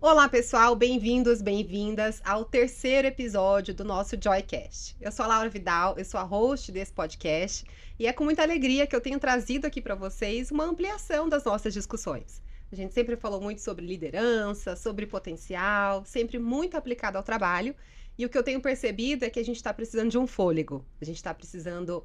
Olá, pessoal, bem-vindos, bem-vindas ao terceiro episódio do nosso Joycast. Eu sou a Laura Vidal, eu sou a host desse podcast e é com muita alegria que eu tenho trazido aqui para vocês uma ampliação das nossas discussões. A gente sempre falou muito sobre liderança, sobre potencial, sempre muito aplicado ao trabalho. E o que eu tenho percebido é que a gente está precisando de um fôlego, a gente está precisando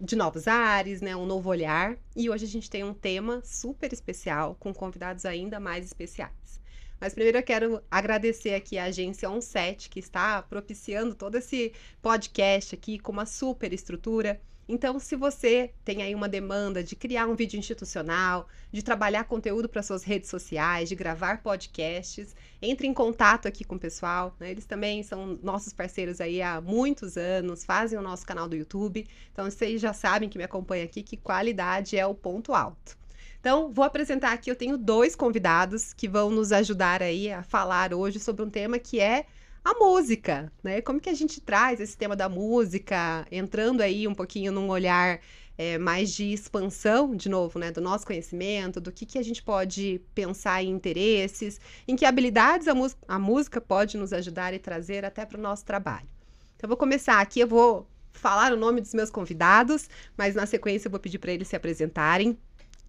de novos ares, né, um novo olhar. E hoje a gente tem um tema super especial com convidados ainda mais especiais. Mas primeiro eu quero agradecer aqui a agência Onset que está propiciando todo esse podcast aqui com uma super estrutura. Então, se você tem aí uma demanda de criar um vídeo institucional, de trabalhar conteúdo para suas redes sociais, de gravar podcasts, entre em contato aqui com o pessoal. Né? Eles também são nossos parceiros aí há muitos anos, fazem o nosso canal do YouTube. Então, vocês já sabem que me acompanha aqui que qualidade é o ponto alto. Então, vou apresentar aqui, eu tenho dois convidados que vão nos ajudar aí a falar hoje sobre um tema que é a música, né? Como que a gente traz esse tema da música, entrando aí um pouquinho num olhar é, mais de expansão, de novo, né, do nosso conhecimento, do que, que a gente pode pensar em interesses, em que habilidades a, a música pode nos ajudar e trazer até para o nosso trabalho. Então, vou começar aqui, eu vou falar o nome dos meus convidados, mas na sequência eu vou pedir para eles se apresentarem.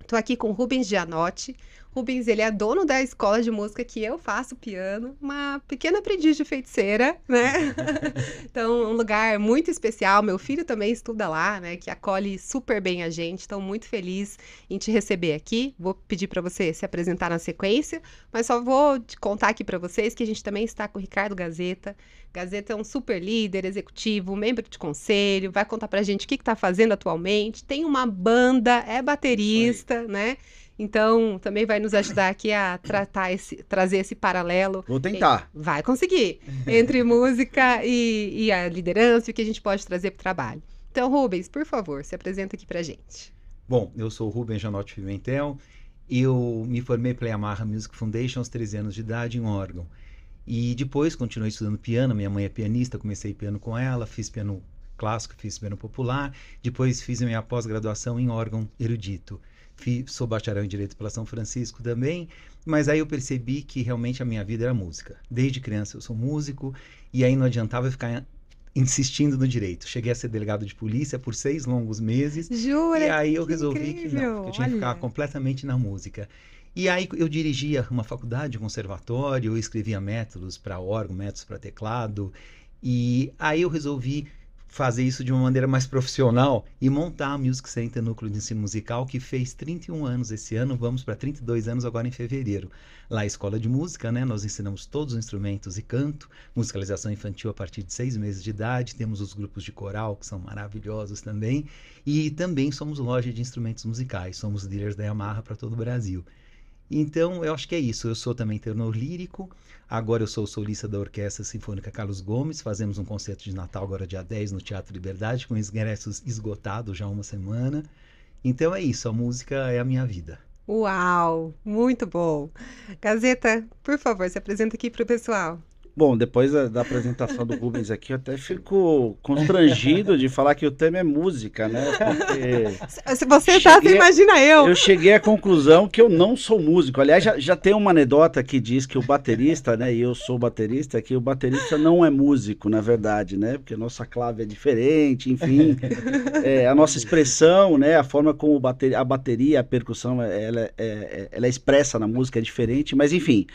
Estou aqui com Rubens Gianotti, Rubens, ele é dono da escola de música que eu faço piano, uma pequena aprendiz de feiticeira, né? então, um lugar muito especial. Meu filho também estuda lá, né? Que acolhe super bem a gente. Estou muito feliz em te receber aqui. Vou pedir para você se apresentar na sequência, mas só vou contar aqui para vocês que a gente também está com o Ricardo Gazeta. Gazeta é um super líder, executivo, membro de conselho, vai contar a gente o que, que tá fazendo atualmente. Tem uma banda, é baterista, né? Então, também vai nos ajudar aqui a tratar esse, trazer esse paralelo. Vou tentar. Vai conseguir. Entre música e, e, a liderança e o que a gente pode trazer para o trabalho. Então, Rubens, por favor, se apresenta aqui para gente. Bom, eu sou o Rubens Janotti Pimentel. Eu me formei pela Yamaha Music Foundation aos 13 anos de idade em órgão. E depois continuei estudando piano. Minha mãe é pianista, comecei piano com ela, fiz piano clássico, fiz piano popular. Depois fiz minha pós-graduação em órgão erudito sou bacharel em Direito pela São Francisco também, mas aí eu percebi que realmente a minha vida era música. Desde criança eu sou músico, e aí não adiantava eu ficar insistindo no direito. Cheguei a ser delegado de polícia por seis longos meses. Jura? E aí eu que resolvi que não, que eu tinha Olha. que ficar completamente na música. E aí eu dirigia uma faculdade, um conservatório, eu escrevia métodos para órgão, métodos para teclado. E aí eu resolvi fazer isso de uma maneira mais profissional e montar a Music Center Núcleo de Ensino Musical, que fez 31 anos esse ano, vamos para 32 anos agora em fevereiro. Lá, é escola de música, né? Nós ensinamos todos os instrumentos e canto, musicalização infantil a partir de seis meses de idade, temos os grupos de coral, que são maravilhosos também, e também somos loja de instrumentos musicais, somos dealers da Yamaha para todo o Brasil. Então, eu acho que é isso. Eu sou também tenor lírico. Agora eu sou solista da Orquestra Sinfônica Carlos Gomes. Fazemos um concerto de Natal agora dia 10 no Teatro Liberdade, com ingressos esgotados já há uma semana. Então é isso, a música é a minha vida. Uau, muito bom. Gazeta, por favor, se apresenta aqui para o pessoal. Bom, depois da, da, apresentação do Rubens aqui, eu até fico constrangido de falar que o tema é música, né? Porque Se você está, você imagina eu. Eu cheguei à conclusão que eu não sou músico. Aliás, já, já tem uma anedota que diz que o baterista, né? E eu sou baterista, que o baterista não é músico, na verdade, né? Porque a nossa clave é diferente, enfim. É, a nossa expressão, né? A forma como bater, a bateria, a percussão, ela é, é, é, ela é expressa na música é diferente. Mas, enfim,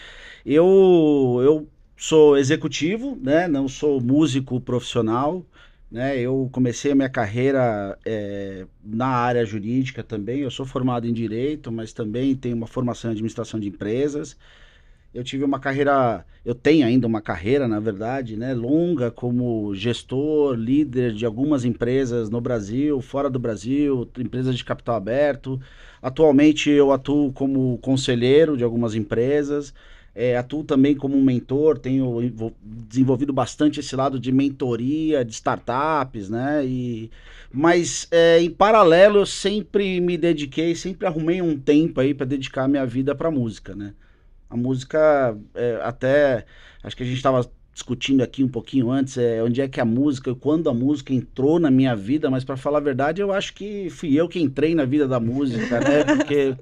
eu, eu sou executivo, né? Não sou músico profissional, né? Eu comecei a minha carreira é, na área jurídica também. Eu sou formado em direito, mas também tenho uma formação em administração de empresas. Eu tive uma carreira, eu tenho ainda uma carreira, na verdade, né, longa como gestor, líder de algumas empresas no Brasil, fora do Brasil, empresas de capital aberto. Atualmente eu atuo como conselheiro de algumas empresas. É, atuo também como um mentor, tenho desenvolvido bastante esse lado de mentoria, de startups, né? E, mas é, em paralelo eu sempre me dediquei, sempre arrumei um tempo aí para dedicar minha vida para música, né? A música é, até acho que a gente estava discutindo aqui um pouquinho antes, é onde é que a música, quando a música entrou na minha vida, mas para falar a verdade, eu acho que fui eu que entrei na vida da música, né? Porque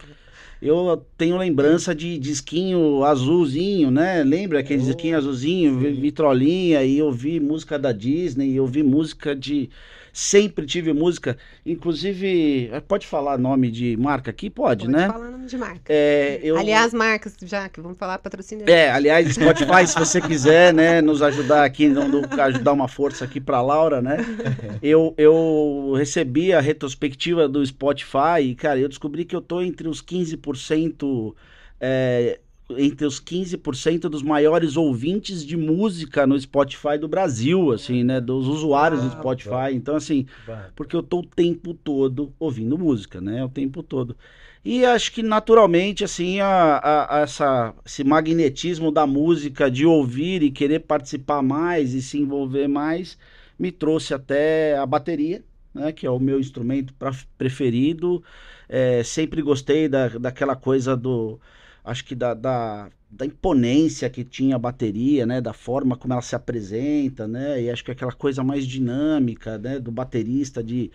eu tenho lembrança de disquinho azulzinho, né? Lembra aquele oh, disquinho azulzinho, sim. vitrolinha, e eu vi música da Disney, eu vi música de, Sempre tive música, inclusive, eh, pode falar nome de marca aqui? Pode, pode né? Pode falar nome de marca. É, eu... Aliás, marcas, já que vamos falar patrocínio. É, aliás, Spotify, se você quiser, né, nos ajudar aqui, não, ajudar uma força aqui para Laura, né? Eu, eu recebi a retrospectiva do Spotify e, cara, eu descobri que eu tô entre os 15% é, entre os 15% dos maiores ouvintes de música no Spotify do Brasil, assim, né? Dos usuários ah, do Spotify. Bom. Então, assim, porque eu tô o tempo todo ouvindo música, né? O tempo todo. E acho que naturalmente, assim, a, a, a essa, esse magnetismo da música, de ouvir e querer participar mais e se envolver mais, me trouxe até a bateria, né, que é o meu instrumento pra, preferido. É, sempre gostei da, daquela coisa do acho que da, da, da, imponência que tinha a bateria, né, da forma como ela se apresenta, né, e acho que é aquela coisa mais dinâmica, né, do baterista de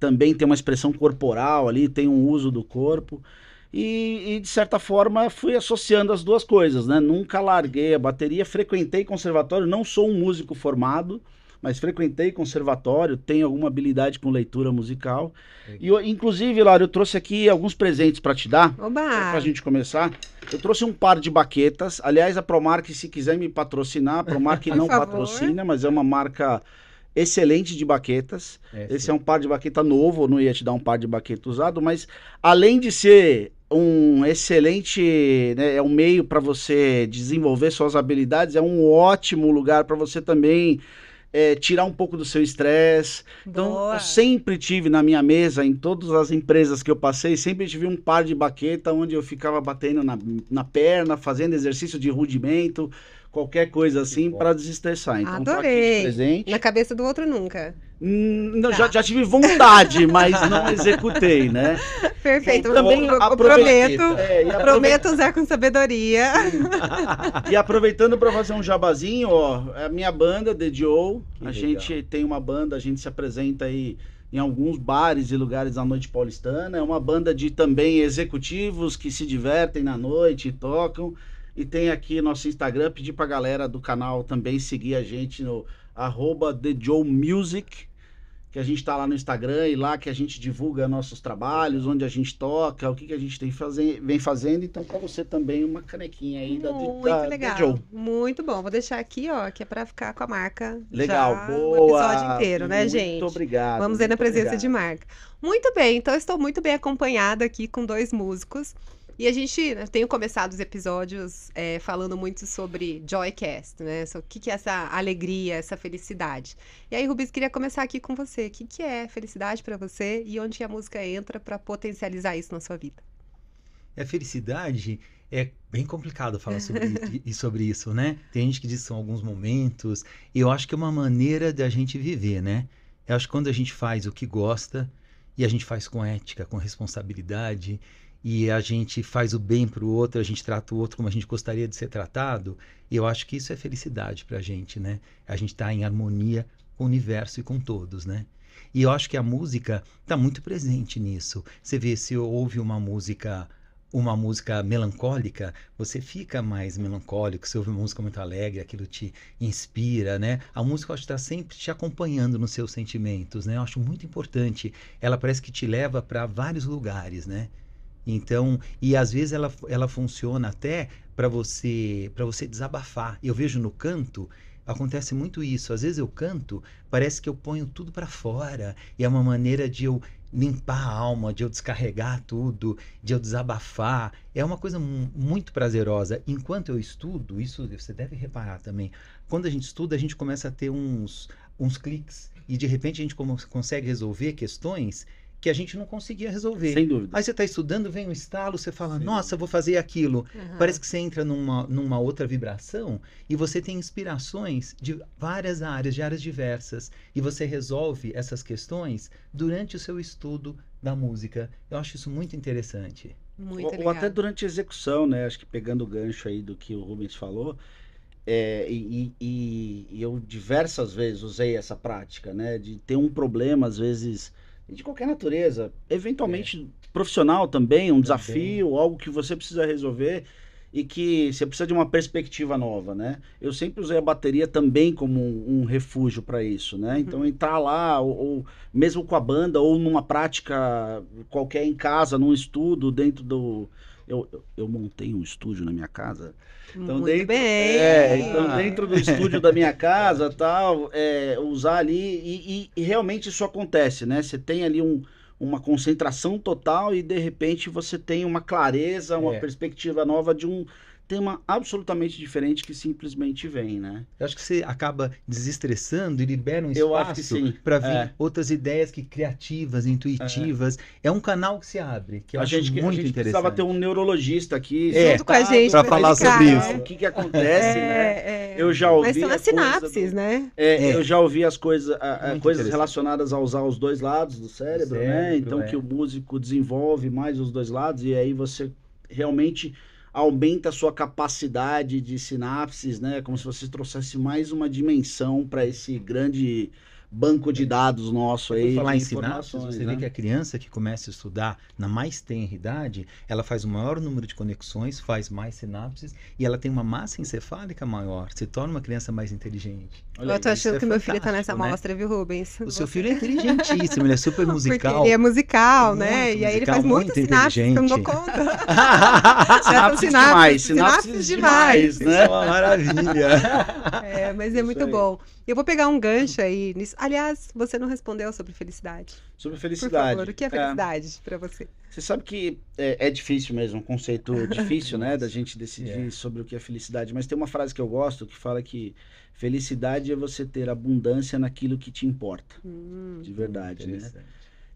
também ter uma expressão corporal ali, tem um uso do corpo. E, e, de certa forma fui associando as duas coisas, né? Nunca larguei a bateria, frequentei conservatório, não sou um músico formado, mas frequentei conservatório, tenho alguma habilidade com leitura musical. E inclusive, Lara, eu trouxe aqui alguns presentes para te dar. Oba! Pra gente começar. Eu trouxe um par de baquetas. Aliás, a Promark, se quiser me patrocinar, a Promark não favor. patrocina, mas é uma marca excelente de baquetas. É, Esse é um par de baqueta novo, eu não ia te dar um par de baqueta usado, mas além de ser um excelente, né, é um meio para você desenvolver suas habilidades, é um ótimo lugar para você também é, tirar um pouco do seu estresse. Então, eu sempre tive na minha mesa, em todas as empresas que eu passei, sempre tive um par de baqueta onde eu ficava batendo na, na perna, fazendo exercício de rudimento, qualquer coisa assim para desestressar. Então, Adorei. presente. Na cabeça do outro nunca. Hum, não, tá. já, já, tive vontade, mas não executei, né? Perfeito. Então, também prometo. É, prometo usar com sabedoria. e aproveitando para fazer um jabazinho, ó, a minha banda, The Joe, que a legal. gente tem uma banda, a gente se apresenta aí em alguns bares e lugares da noite paulistana. É uma banda de também executivos que se divertem na noite, tocam. E tem aqui nosso Instagram, pedir pra galera do canal também seguir a gente no arroba TheJoeMusic, que a gente está lá no Instagram e lá que a gente divulga nossos trabalhos, onde a gente toca, o que, que a gente tem fazer, vem fazendo. Então, para você também uma canequinha aí da, Muito da, legal. Da Muito bom. Vou deixar aqui, ó, que é para ficar com a marca. Legal, já boa. O episódio inteiro, né, muito gente? Muito obrigado. Vamos ver na presença obrigado. de marca. Muito bem, então estou muito bem acompanhada aqui com dois músicos. E a gente, eu né, tenho começado os episódios é, falando muito sobre Joycast, né? O que, que é essa alegria, essa felicidade. E aí, Rubens, queria começar aqui com você. O que, que é felicidade para você e onde a música entra para potencializar isso na sua vida? É felicidade é bem complicado falar sobre, e sobre isso, né? Tem gente que diz que são alguns momentos. Eu acho que é uma maneira da gente viver, né? Eu acho que quando a gente faz o que gosta e a gente faz com ética, com responsabilidade e a gente faz o bem para o outro, a gente trata o outro como a gente gostaria de ser tratado, eu acho que isso é felicidade para a gente, né? A gente está em harmonia com o universo e com todos, né? E eu acho que a música está muito presente nisso. Você vê se ouve uma música uma música melancólica, você fica mais melancólico. Se ouve uma música muito alegre, aquilo te inspira, né? A música acho está sempre te acompanhando nos seus sentimentos, né? Eu acho muito importante. Ela parece que te leva para vários lugares, né? Então, e às vezes ela, ela funciona até para você para você desabafar. Eu vejo no canto acontece muito isso. Às vezes eu canto, parece que eu ponho tudo para fora e é uma maneira de eu limpar a alma, de eu descarregar tudo, de eu desabafar. É uma coisa muito prazerosa. Enquanto eu estudo, isso você deve reparar também. Quando a gente estuda, a gente começa a ter uns uns cliques e de repente a gente consegue resolver questões que a gente não conseguia resolver. Sem dúvida. Aí você está estudando, vem um estalo, você fala, nossa, vou fazer aquilo. Uhum. Parece que você entra numa, numa outra vibração e você tem inspirações de várias áreas, de áreas diversas. E você resolve essas questões durante o seu estudo da música. Eu acho isso muito interessante. Muito ou, ou até durante a execução, né? Acho que pegando o gancho aí do que o Rubens falou, é, e, e, e, eu diversas vezes usei essa prática, né? De ter um problema, às vezes, e de qualquer natureza. Eventualmente é. profissional também, um também. desafio, algo que você precisa resolver e que você precisa de uma perspectiva nova, né? Eu sempre usei a bateria também como um, um refúgio para isso, né? Então uhum. entrar lá, ou, ou, mesmo com a banda, ou numa prática qualquer em casa, num estudo, dentro do, eu, eu, montei um estúdio na minha casa. Então, Muito dentro, bem! É, então, dentro do estúdio da minha casa, tal, é, usar ali. E, e, e, realmente isso acontece, né? Você tem ali um, uma concentração total e de repente você tem uma clareza, uma é. perspectiva nova de um tema absolutamente diferente que simplesmente vem, né? Eu acho que você acaba desestressando e libera um espaço para vir é. outras ideias que criativas, intuitivas. É. é. um canal que se abre, que eu a acho gente, muito a gente interessante. precisava ter um neurologista aqui é, junto com a gente para falar sobre né? isso. O que, que acontece, é, né? É. Eu já ouvi Mas são as sinapses, do... né? É, eu já ouvi as a, a coisas relacionadas a usar os dois lados do cérebro, né? cérebro né? Então que o músico desenvolve mais os dois lados e aí você realmente aumenta a sua capacidade de sinapses, né? Como se você trouxesse mais uma dimensão para esse grande banco de dados nosso aí. Por falar em sinapses, você né? vê que a criança que começa a estudar na mais tenra idade, ela faz o maior número de conexões, faz mais sinapses e ela tem uma massa encefálica maior, se torna uma criança mais inteligente. Olha eu tô aí, achando é que é meu filho tá nessa amostra, né? viu, Rubens? O seu filho é inteligentíssimo, ele é super musical. Porque ele é musical, muito né? Musical, e aí ele faz muito sinapse, que eu não dou conta. sinapses demais, sinapses, sinapses demais, né? né? Isso é uma maravilha. É, mas é muito aí. bom. Eu vou pegar um gancho aí. Nisso. Aliás, você não respondeu sobre felicidade. Sobre felicidade. Por favor, o que é, é. felicidade é. para você? Você sabe que é, é, difícil mesmo, um conceito difícil, né, da gente decidir yeah. É. sobre o que é felicidade. Mas tem uma frase que eu gosto que fala que felicidade é você ter abundância naquilo que te importa, hum, de verdade, né?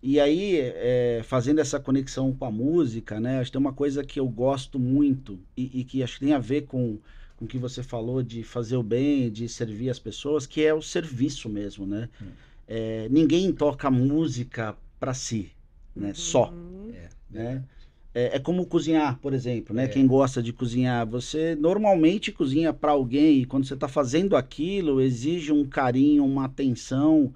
E aí, é, fazendo essa conexão com a música, né, acho que tem uma coisa que eu gosto muito e, e que acho que tem a ver com com o que você falou de fazer o bem, de servir as pessoas, que é o serviço mesmo, né? Hum. É, ninguém toca música para si né? Só. É, né? É, é, como cozinhar, por exemplo, né? É. Quem gosta de cozinhar, você normalmente cozinha para alguém e quando você está fazendo aquilo exige um carinho, uma atenção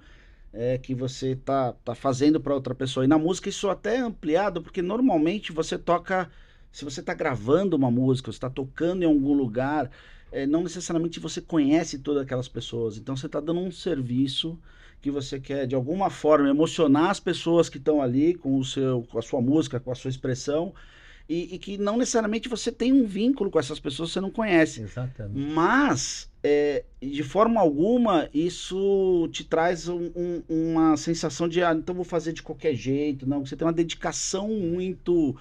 é, que você tá, tá fazendo para outra pessoa. E na música isso é até é ampliado porque normalmente você toca, se você está gravando uma música, você está tocando em algum lugar, é, não necessariamente você conhece todas aquelas pessoas. Então você está dando um serviço que você quer de alguma forma emocionar as pessoas que estão ali com o seu com a sua música, com a sua expressão. E, e que não necessariamente você tem um vínculo com essas pessoas que você não conhece. Exatamente. Mas, é, de forma alguma, isso te traz um, um, uma sensação de, ah, então vou fazer de qualquer jeito. Não, você tem uma dedicação muito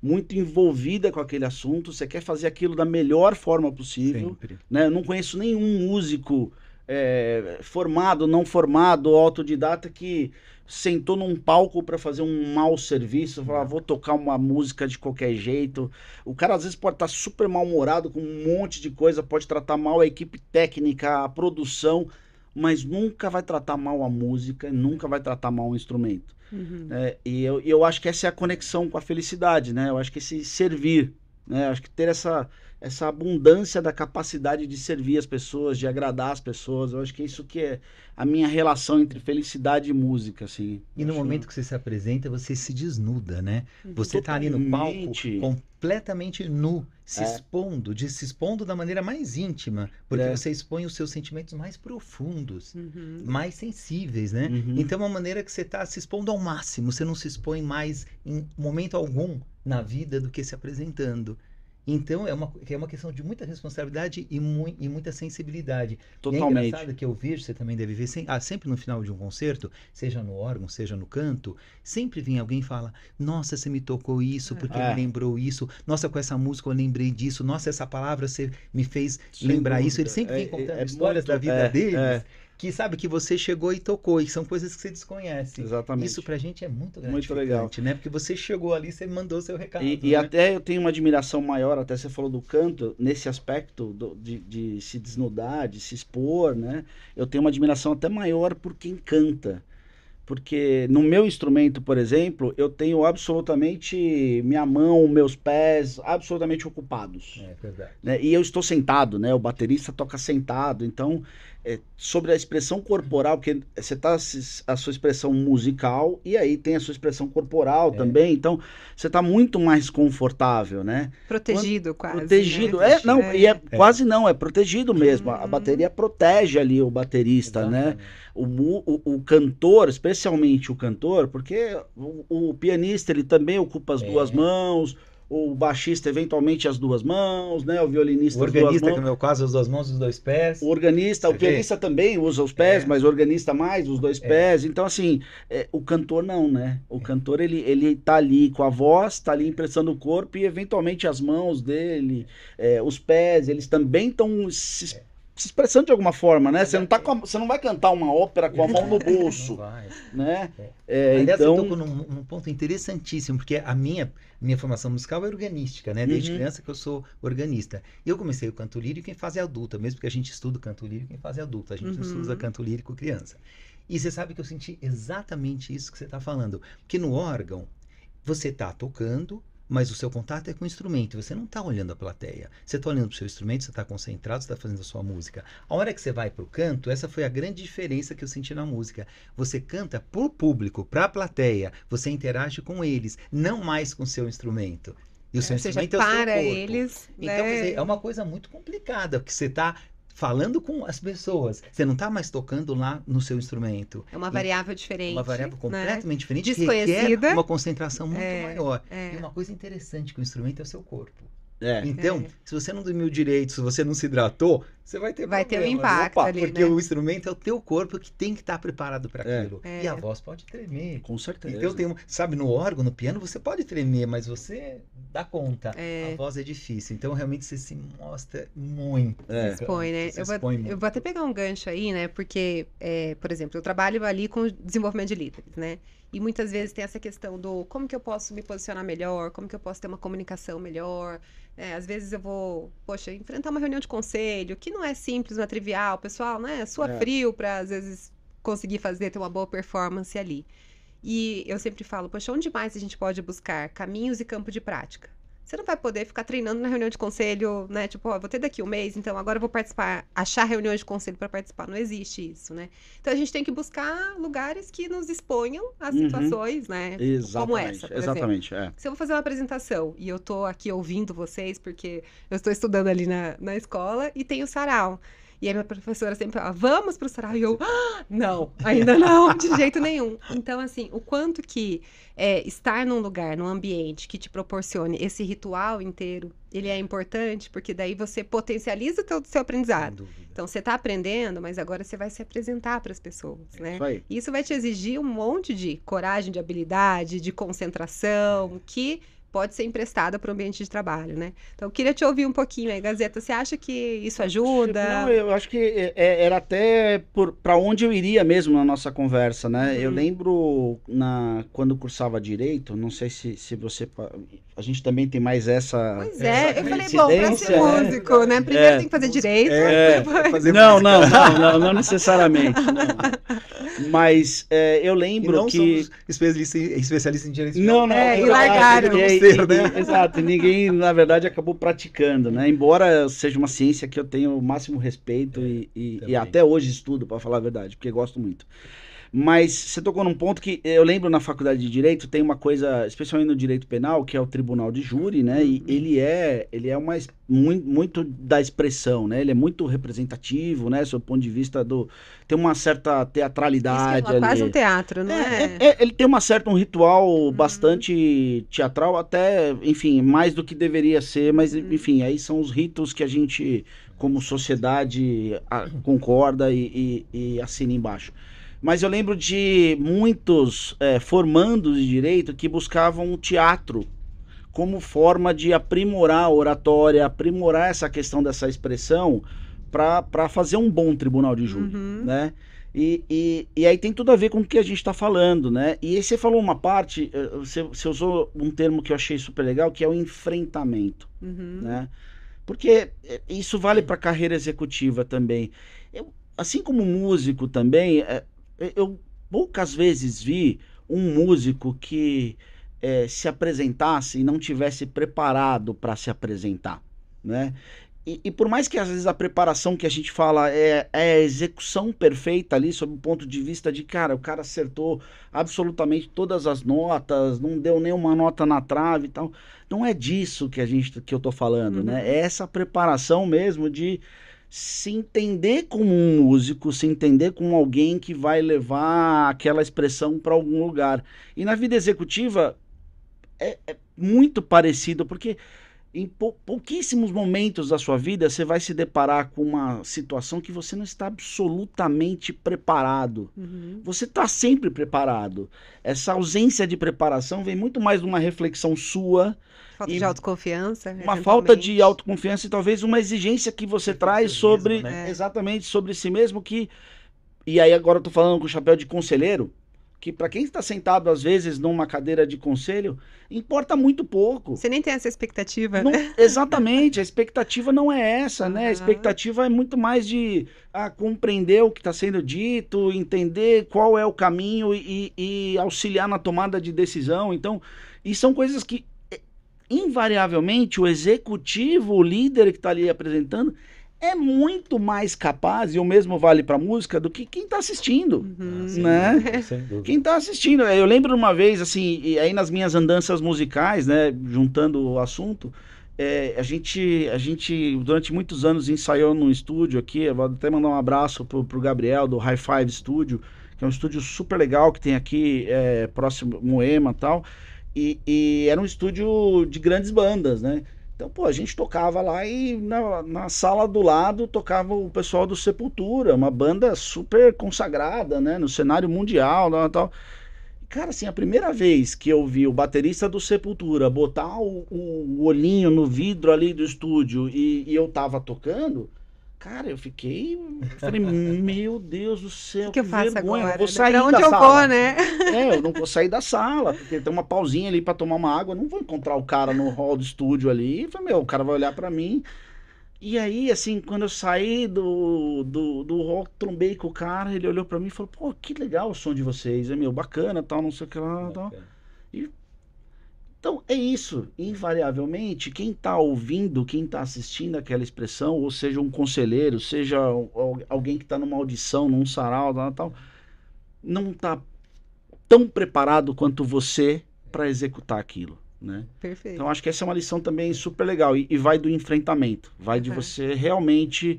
muito envolvida com aquele assunto, você quer fazer aquilo da melhor forma possível. Sempre. Né? Eu não conheço nenhum músico é, formado, não formado, autodidata que sentou num palco para fazer um mau serviço, falar, vou tocar uma música de qualquer jeito. O cara às vezes pode estar tá super mal-humorado com um monte de coisa, pode tratar mal a equipe técnica, a produção, mas nunca vai tratar mal a música, nunca vai tratar mal o instrumento. Uhum. É, e eu, eu acho que essa é a conexão com a felicidade, né? Eu acho que esse servir, né? Eu acho que ter essa, essa abundância da capacidade de servir as pessoas, de agradar as pessoas. Eu acho que é isso que é a minha relação entre felicidade e música, assim. E no momento que... que você se apresenta, você se desnuda, né? Uhum. Você está ali no palco completamente nu, se é. expondo, de, se expondo da maneira mais íntima, porque é. você expõe os seus sentimentos mais profundos, uhum. mais sensíveis, né? Uhum. Então é uma maneira que você está se expondo ao máximo, você não se expõe mais em momento algum na vida do que se apresentando. Então, é uma, é uma questão de muita responsabilidade e, mu e muita sensibilidade. Totalmente. E é engraçado que eu vejo, você também deve ver, sem, ah, sempre no final de um concerto, seja no órgão, seja no canto, sempre vem alguém e fala: Nossa, você me tocou isso, é. porque é. me lembrou isso. Nossa, com essa música eu lembrei disso. Nossa, essa palavra você me fez Sem lembrar dúvida. isso. Ele sempre vem é, contando é, é, histórias muito, da vida é, deles que sabe que você chegou e tocou, e são coisas que você desconhece. Exatamente. Isso pra gente é muito gratificante, muito legal. né? Porque você chegou ali, você mandou seu recado. E, né? e até eu tenho uma admiração maior, até você falou do canto, nesse aspecto do, de, de se desnudar, de se expor, né? Eu tenho uma admiração até maior por quem canta. Porque no meu instrumento, por exemplo, eu tenho absolutamente minha mão, meus pés absolutamente ocupados. É verdade. Né? E eu estou sentado, né? O baterista toca sentado. Então, é, sobre a expressão corporal, porque você tá a sua expressão musical e aí tem a sua expressão corporal é. também, então você tá muito mais confortável, né? Protegido Quando, quase. Protegido, né? é, não, e é, é. quase não, é protegido uhum, mesmo. Uhum. A bateria protege ali o baterista, né? Exatamente. né? O, o, o, cantor, especialmente o cantor, porque o, o pianista ele também ocupa as é. duas mãos, o baixista eventualmente as duas mãos, né? O violinista o organista, que no meu caso, as duas mãos e os dois pés. O organista, Você o pianista vê? também usa os pés, é. mas o organista mais os dois é. pés. Então assim, é, o cantor não, né? O cantor ele ele tá ali com a voz, tá ali impressando o corpo e eventualmente as mãos dele, é, os pés, eles também estão se se expressando de alguma forma, né? É você não, tá a, você não vai cantar uma ópera com a mão no bolso, né? É, Aliás, então... você tocou num, num, ponto interessantíssimo, porque a minha, minha formação musical é organística, né? Desde uhum. criança que eu sou organista. Eu comecei o canto lírico em fase adulta, mesmo que a gente estuda o canto lírico em fase adulta, a gente uhum. estuda canto lírico criança. E você sabe que eu senti exatamente isso que você está falando, que no órgão você está tocando, mas o seu contato é com o instrumento, você não está olhando a plateia. Você está olhando para o seu instrumento, você está concentrado, você está fazendo a sua música. A hora que você vai para o canto, essa foi a grande diferença que eu senti na música. Você canta para o público, para a plateia, você interage com eles, não mais com o seu instrumento. E o é, seu é, instrumento seja, é o seu para corpo. eles. Então, né? é uma coisa muito complicada, porque você está falando com as pessoas. Você não está mais tocando lá no seu instrumento. É uma variável e, diferente. Uma variável né? completamente né? diferente Desconhecida. uma concentração muito é, maior. É. E uma coisa interessante que o instrumento é o seu corpo. É. Então, é. se você não dormiu direito, se você não se hidratou, você vai ter vai problema. ter um impacto Opa, ali, porque né? o instrumento é o teu corpo que tem que estar tá preparado para é. aquilo é. e a é. voz pode tremer com certeza então tem sabe no órgão no piano você pode tremer mas você dá conta é. a voz é difícil então realmente você se mostra muito é. expõe né eu vou, muito. eu vou, até pegar um gancho aí né porque é, por exemplo eu trabalho ali com desenvolvimento de líderes né e muitas vezes tem essa questão do como que eu posso me posicionar melhor, como que eu posso ter uma comunicação melhor. É, às vezes eu vou, poxa, enfrentar uma reunião de conselho que não é simples, não é trivial, pessoal, né, é sua é. frio para às vezes conseguir fazer ter uma boa performance ali. E eu sempre falo, poxa, onde mais a gente pode buscar caminhos e campo de prática? Você não vai poder ficar treinando na reunião de conselho, né? Tipo, ó, vou ter daqui um mês, então agora eu vou participar, achar reuniões de conselho para participar. Não existe isso, né? Então a gente tem que buscar lugares que nos exponham a uhum. situações, uhum. né? Exatamente. Como essa. Exatamente. É. Se eu vou fazer uma apresentação e eu tô aqui ouvindo vocês, porque eu estou estudando ali na, na escola e tem o sarau. E aí minha professora sempre falava, vamos pro sarau. E eu, ah, não, ainda não, de jeito nenhum. Então, assim, o quanto que é, estar num lugar, num ambiente que te proporcione esse ritual inteiro, ele é importante, porque daí você potencializa o teu, seu aprendizado. Então, você está aprendendo, mas agora você vai se apresentar para as pessoas, é né? Isso, aí. isso vai te exigir um monte de coragem, de habilidade, de concentração, é. que pode ser emprestada para o ambiente de trabalho, né? Então, eu queria te ouvir um pouquinho aí, Gazeta. Você acha que isso ajuda? Não, eu acho que é, é era até para onde eu iria mesmo na nossa conversa, né? Uhum. Eu lembro na, quando cursava Direito, não sei se, se você a gente também tem mais essa. Pois é, essa eu falei, bom, pra ser né? músico, é, né? Primeiro é, tem que fazer é. direito. É, fazer não, não, não, não, necessariamente. Mas é, eu lembro e não que. Especialista em, especialista em direito Não, não. É, e largaram. Ah, ninguém, né? e, exato, ninguém, na verdade, acabou praticando, né? Embora seja uma ciência que eu tenho o máximo respeito e, e, e até hoje estudo, para falar a verdade, porque gosto muito. Mas você tocou num ponto que eu lembro na faculdade de direito tem uma coisa, especialmente no direito penal, que é o tribunal de júri, né? E uhum. ele é, ele é uma, muito, muito da expressão, né? Ele é muito representativo, né? do ponto de vista do tem uma certa teatralidade Isso é quase um teatro, né? É, é, é, ele tem uma certa um ritual uhum. bastante teatral, até, enfim, mais do que deveria ser, mas uhum. enfim, aí são os ritos que a gente como sociedade a, concorda e, e, e assina embaixo. Mas eu lembro de muitos é, formandos de direito que buscavam o teatro como forma de aprimorar a oratória, aprimorar essa questão dessa expressão para fazer um bom tribunal de júri, uhum. né? E, e, e, aí tem tudo a ver com o que a gente está falando, né? E aí você falou uma parte, eh, você, você, usou um termo que eu achei super legal, que é o enfrentamento, uhum. né? Porque eh, isso vale para carreira executiva também. Eu, assim como músico também, eh, eu poucas vezes vi um músico que é, se apresentasse e não tivesse preparado para se apresentar, né? E, e, por mais que às vezes a preparação que a gente fala é, é, a execução perfeita ali, sob o ponto de vista de, cara, o cara acertou absolutamente todas as notas, não deu nenhuma nota na trave e tal. Não é disso que a gente que eu tô falando, né? uhum. né? É essa preparação mesmo de se entender como um músico, se entender como alguém que vai levar aquela expressão para algum lugar. E na vida executiva é, é muito parecido, porque em pou, pouquíssimos momentos da sua vida você vai se deparar com uma situação que você não está absolutamente preparado. Uhum. Você está sempre preparado. Essa ausência de preparação vem muito mais de uma reflexão sua Falta e de autoconfiança. Uma falta de autoconfiança e talvez uma exigência que você né? é traz mesmo, sobre. Né? Exatamente, sobre si mesmo que. E aí agora eu tô falando com o chapéu de conselheiro, que para quem está sentado às vezes numa cadeira de conselho, importa muito pouco. Você nem tem essa expectativa, não, né? Exatamente, a expectativa não é essa, uhum. né? A expectativa é muito mais de ah, compreender o que está sendo dito, entender qual é o caminho e, e, auxiliar na tomada de decisão. Então, e são coisas que invariavelmente o executivo, o líder que está ali apresentando, é muito mais capaz, e o mesmo vale para música, do que quem está assistindo, uhum. Ah, né? Sim, quem está assistindo. É, eu lembro uma vez, assim, aí nas minhas andanças musicais, né, juntando o assunto, é, a, gente, a gente, durante muitos anos, ensaiou num estúdio aqui, vou até mandar um abraço pro, pro Gabriel, do High Five Studio, que é um estúdio super legal que tem aqui, é, próximo Moema e tal, e, e, era um estúdio de grandes bandas, né? Então, pô, a gente tocava lá e na, na sala do lado tocava o pessoal do Sepultura, uma banda super consagrada, né? No cenário mundial, tal, tal. Cara, assim, a primeira vez que eu vi o baterista do Sepultura botar o, o, o olhinho no vidro ali do estúdio e, e eu tava tocando, Cara, eu fiquei. Falei, meu Deus do céu. O que, que, eu faço vergonha. agora? vou né? sair pra onde eu sala. vou, né? É, eu não vou sair da sala, porque tem uma pausinha ali para tomar uma água. não vou encontrar o cara no hall do estúdio ali. Falei, meu, o cara vai olhar para mim. E aí, assim, quando eu saí do, do, do hall, trombei com o cara, ele olhou para mim e falou: pô, que legal o som de vocês. É meu, bacana, tal, não sei o que lá. Tal. E então é isso. Invariavelmente, quem está ouvindo, quem está assistindo aquela expressão, ou seja, um conselheiro, seja alguém que está numa audição, num sarau, tal, não está tão preparado quanto você para executar aquilo. Né? Perfeito. Então acho que essa é uma lição também super legal e, e vai do enfrentamento, vai de você realmente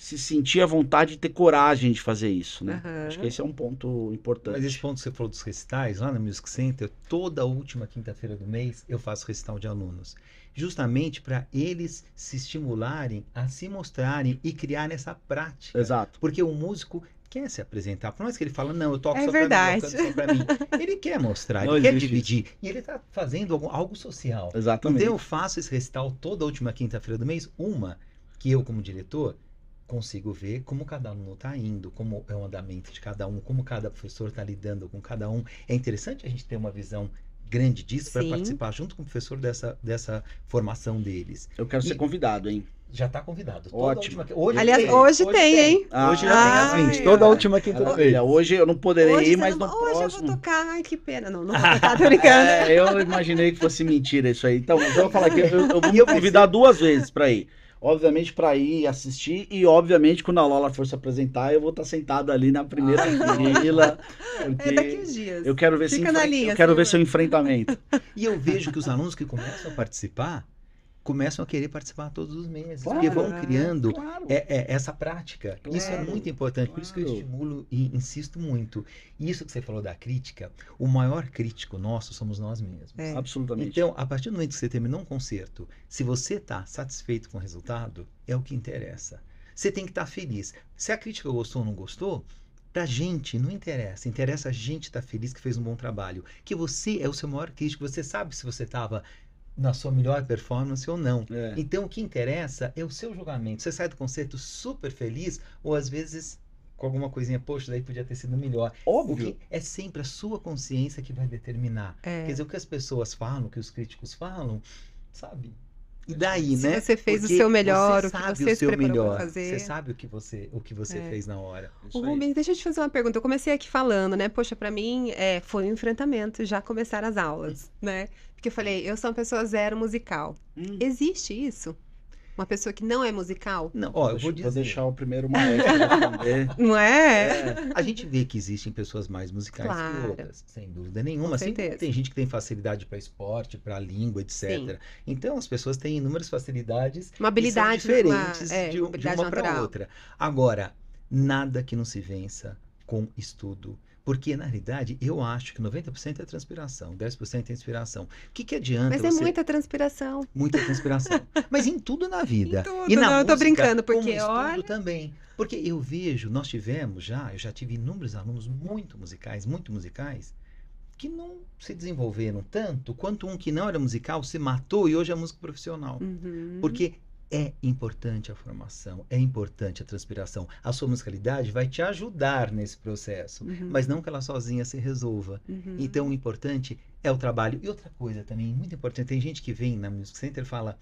se sentir à vontade e ter coragem de fazer isso, né? Uhum. Acho que esse é um ponto importante. Mas esse ponto que você falou dos recitais, lá no Music Center, toda última quinta-feira do mês eu faço recital de alunos. Justamente para eles se estimularem a se mostrarem e criarem essa prática. Exato. Porque o músico quer se apresentar. Por mais que ele fala, não, eu toco é só para mim, eu canto só mim. Ele quer mostrar, não, ele quer dividir. Isso. E ele está fazendo algo, algo social. Exatamente. Então eu faço esse recital toda última quinta-feira do mês, uma que eu, como diretor, consigo ver como cada aluno está indo, como é o andamento de cada um, como cada professor está lidando com cada um. É interessante a gente ter uma visão grande disso para participar junto com o professor dessa, dessa formação deles. Eu quero e ser convidado, hein? Já está convidado. Ótimo. Última... Hoje Aliás, tem, hoje, hoje tem, hein? Ah, hoje já tem às 20. Toda a última quinta-feira. Hoje eu não poderei hoje ir, mas não, no hoje próximo... Hoje eu vou tocar. Ai, que pena. Não, não vou tocar, tô brincando. é, eu imaginei que fosse mentira isso aí. Então, eu vou falar que eu, eu vou me convidar duas vezes para ir obviamente, para ir assistir. E, obviamente, quando a Lola for se apresentar, eu vou estar tá sentado ali na primeira ah. fila. É, porque é daqui uns dias. Eu quero ver, se, enfre... linha, eu quero ver assim, seu né? enfrentamento. E eu vejo que os alunos que começam a participar começam a querer participar todos os meses, claro, porque vão né? criando claro. é, é, essa prática. Claro, isso é muito importante, por isso que eu estimulo e insisto muito. Isso que você falou da crítica, o maior crítico nosso somos nós mesmos. É. Absolutamente. Então, a partir do momento que você terminou um concerto, se você está satisfeito com o resultado, é o que interessa. Você tem que estar tá feliz. Se a crítica gostou ou não gostou, Pra gente, não interessa. Interessa a gente estar tá feliz que fez um bom trabalho. Que você é o seu maior crítico. Você sabe se você estava na sua melhor performance ou não. É. Então o que interessa é o seu julgamento. Você sai do concerto super feliz ou às vezes com alguma coisinha, poxa, daí podia ter sido melhor. Óbvio. é sempre a sua consciência que vai determinar. É. Quer dizer, o que as pessoas falam, o que os críticos falam, sabe? E daí, Se né? Você fez Porque o seu melhor, você sabe o que você o seu melhor. Fazer. Você sabe o que você, o que você é. fez na hora. Isso Rubens, deixa eu te fazer uma pergunta. Eu comecei aqui falando, né? Poxa, para mim é, foi um enfrentamento já começar as aulas, né? Porque eu falei, eu sou uma pessoa zero musical. Hum. Existe isso? Uma pessoa que não é musical? Não, ó, eu vou, dizer. deixar o primeiro maestro responder. Não é? é? A gente vê que existem pessoas mais musicais claro. que outras, sem dúvida nenhuma. Assim, tem gente que tem facilidade para esporte, para língua, etc. Sim. Então, as pessoas têm inúmeras facilidades. Uma habilidade diferentes uma, é, de, uma, uma para outra. Agora, nada que não se vença com estudo, porque, na realidade, eu acho que 90% é transpiração, 10% é inspiração. O que, que adianta? Mas é você... muita transpiração. Muita transpiração. Mas em tudo na vida. Em tudo, e na não, música, eu tô brincando, porque como olha... também. Porque eu vejo, nós tivemos já, eu já tive inúmeros alunos muito musicais, muito musicais, que não se desenvolveram tanto quanto um que não era musical se matou e hoje é músico profissional. Uhum. Porque é importante a formação, é importante a transpiração. A sua musicalidade vai te ajudar nesse processo, uhum. mas não que ela sozinha se resolva. Uhum. Então, o importante é o trabalho. E outra coisa também muito importante: tem gente que vem na Music Center e fala,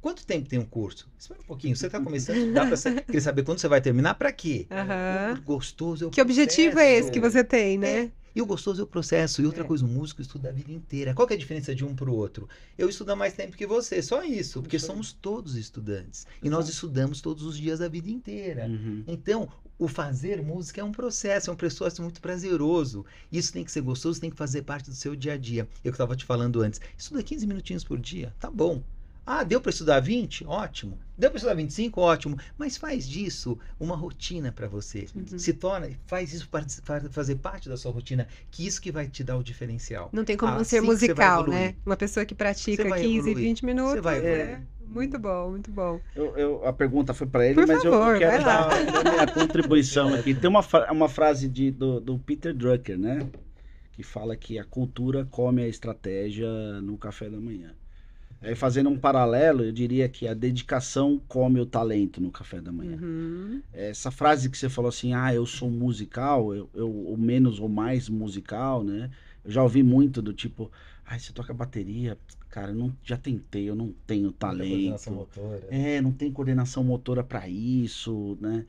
Quanto tempo tem um curso? Espera um pouquinho. Você está começando a estudar para saber quando você vai terminar, para quê? Uhum. O gostoso é o Que processo. objetivo é esse que você tem, né? É. E o gostoso é o processo. E outra é. coisa, o músico estuda a vida inteira. Qual é a diferença de um para o outro? Eu estudo há mais tempo que você, só isso. Porque somos todos estudantes. E nós estudamos todos os dias da vida inteira. Uhum. Então, o fazer música é um processo, é um processo muito prazeroso. Isso tem que ser gostoso, tem que fazer parte do seu dia a dia. Eu que estava te falando antes. Estuda 15 minutinhos por dia, tá bom. Ah, deu para estudar 20? Ótimo. Deu para estudar 25? Ótimo. Mas faz disso uma rotina para você. Uhum. Se torna, faz isso para fazer parte da sua rotina, que isso que vai te dar o diferencial. Não tem como ah, assim ser musical, né? Uma pessoa que pratica 15, 20 minutos. Você vai é Muito bom, muito bom. Eu, eu a pergunta foi para ele, Por mas favor, eu quero dar a minha contribuição aqui. Tem uma, uma frase de, do, do Peter Drucker, né? Que fala que a cultura come a estratégia no café da manhã. É, fazendo um paralelo, eu diria que a dedicação come o talento no café da manhã. Uhum. Essa frase que você falou assim, ah, eu sou musical, eu, eu ou menos ou mais musical, né? Eu já ouvi muito do tipo, ai, você toca bateria, cara, não, já tentei, eu não tenho talento. Não coordenação motora. É, não tem coordenação motora para isso, né?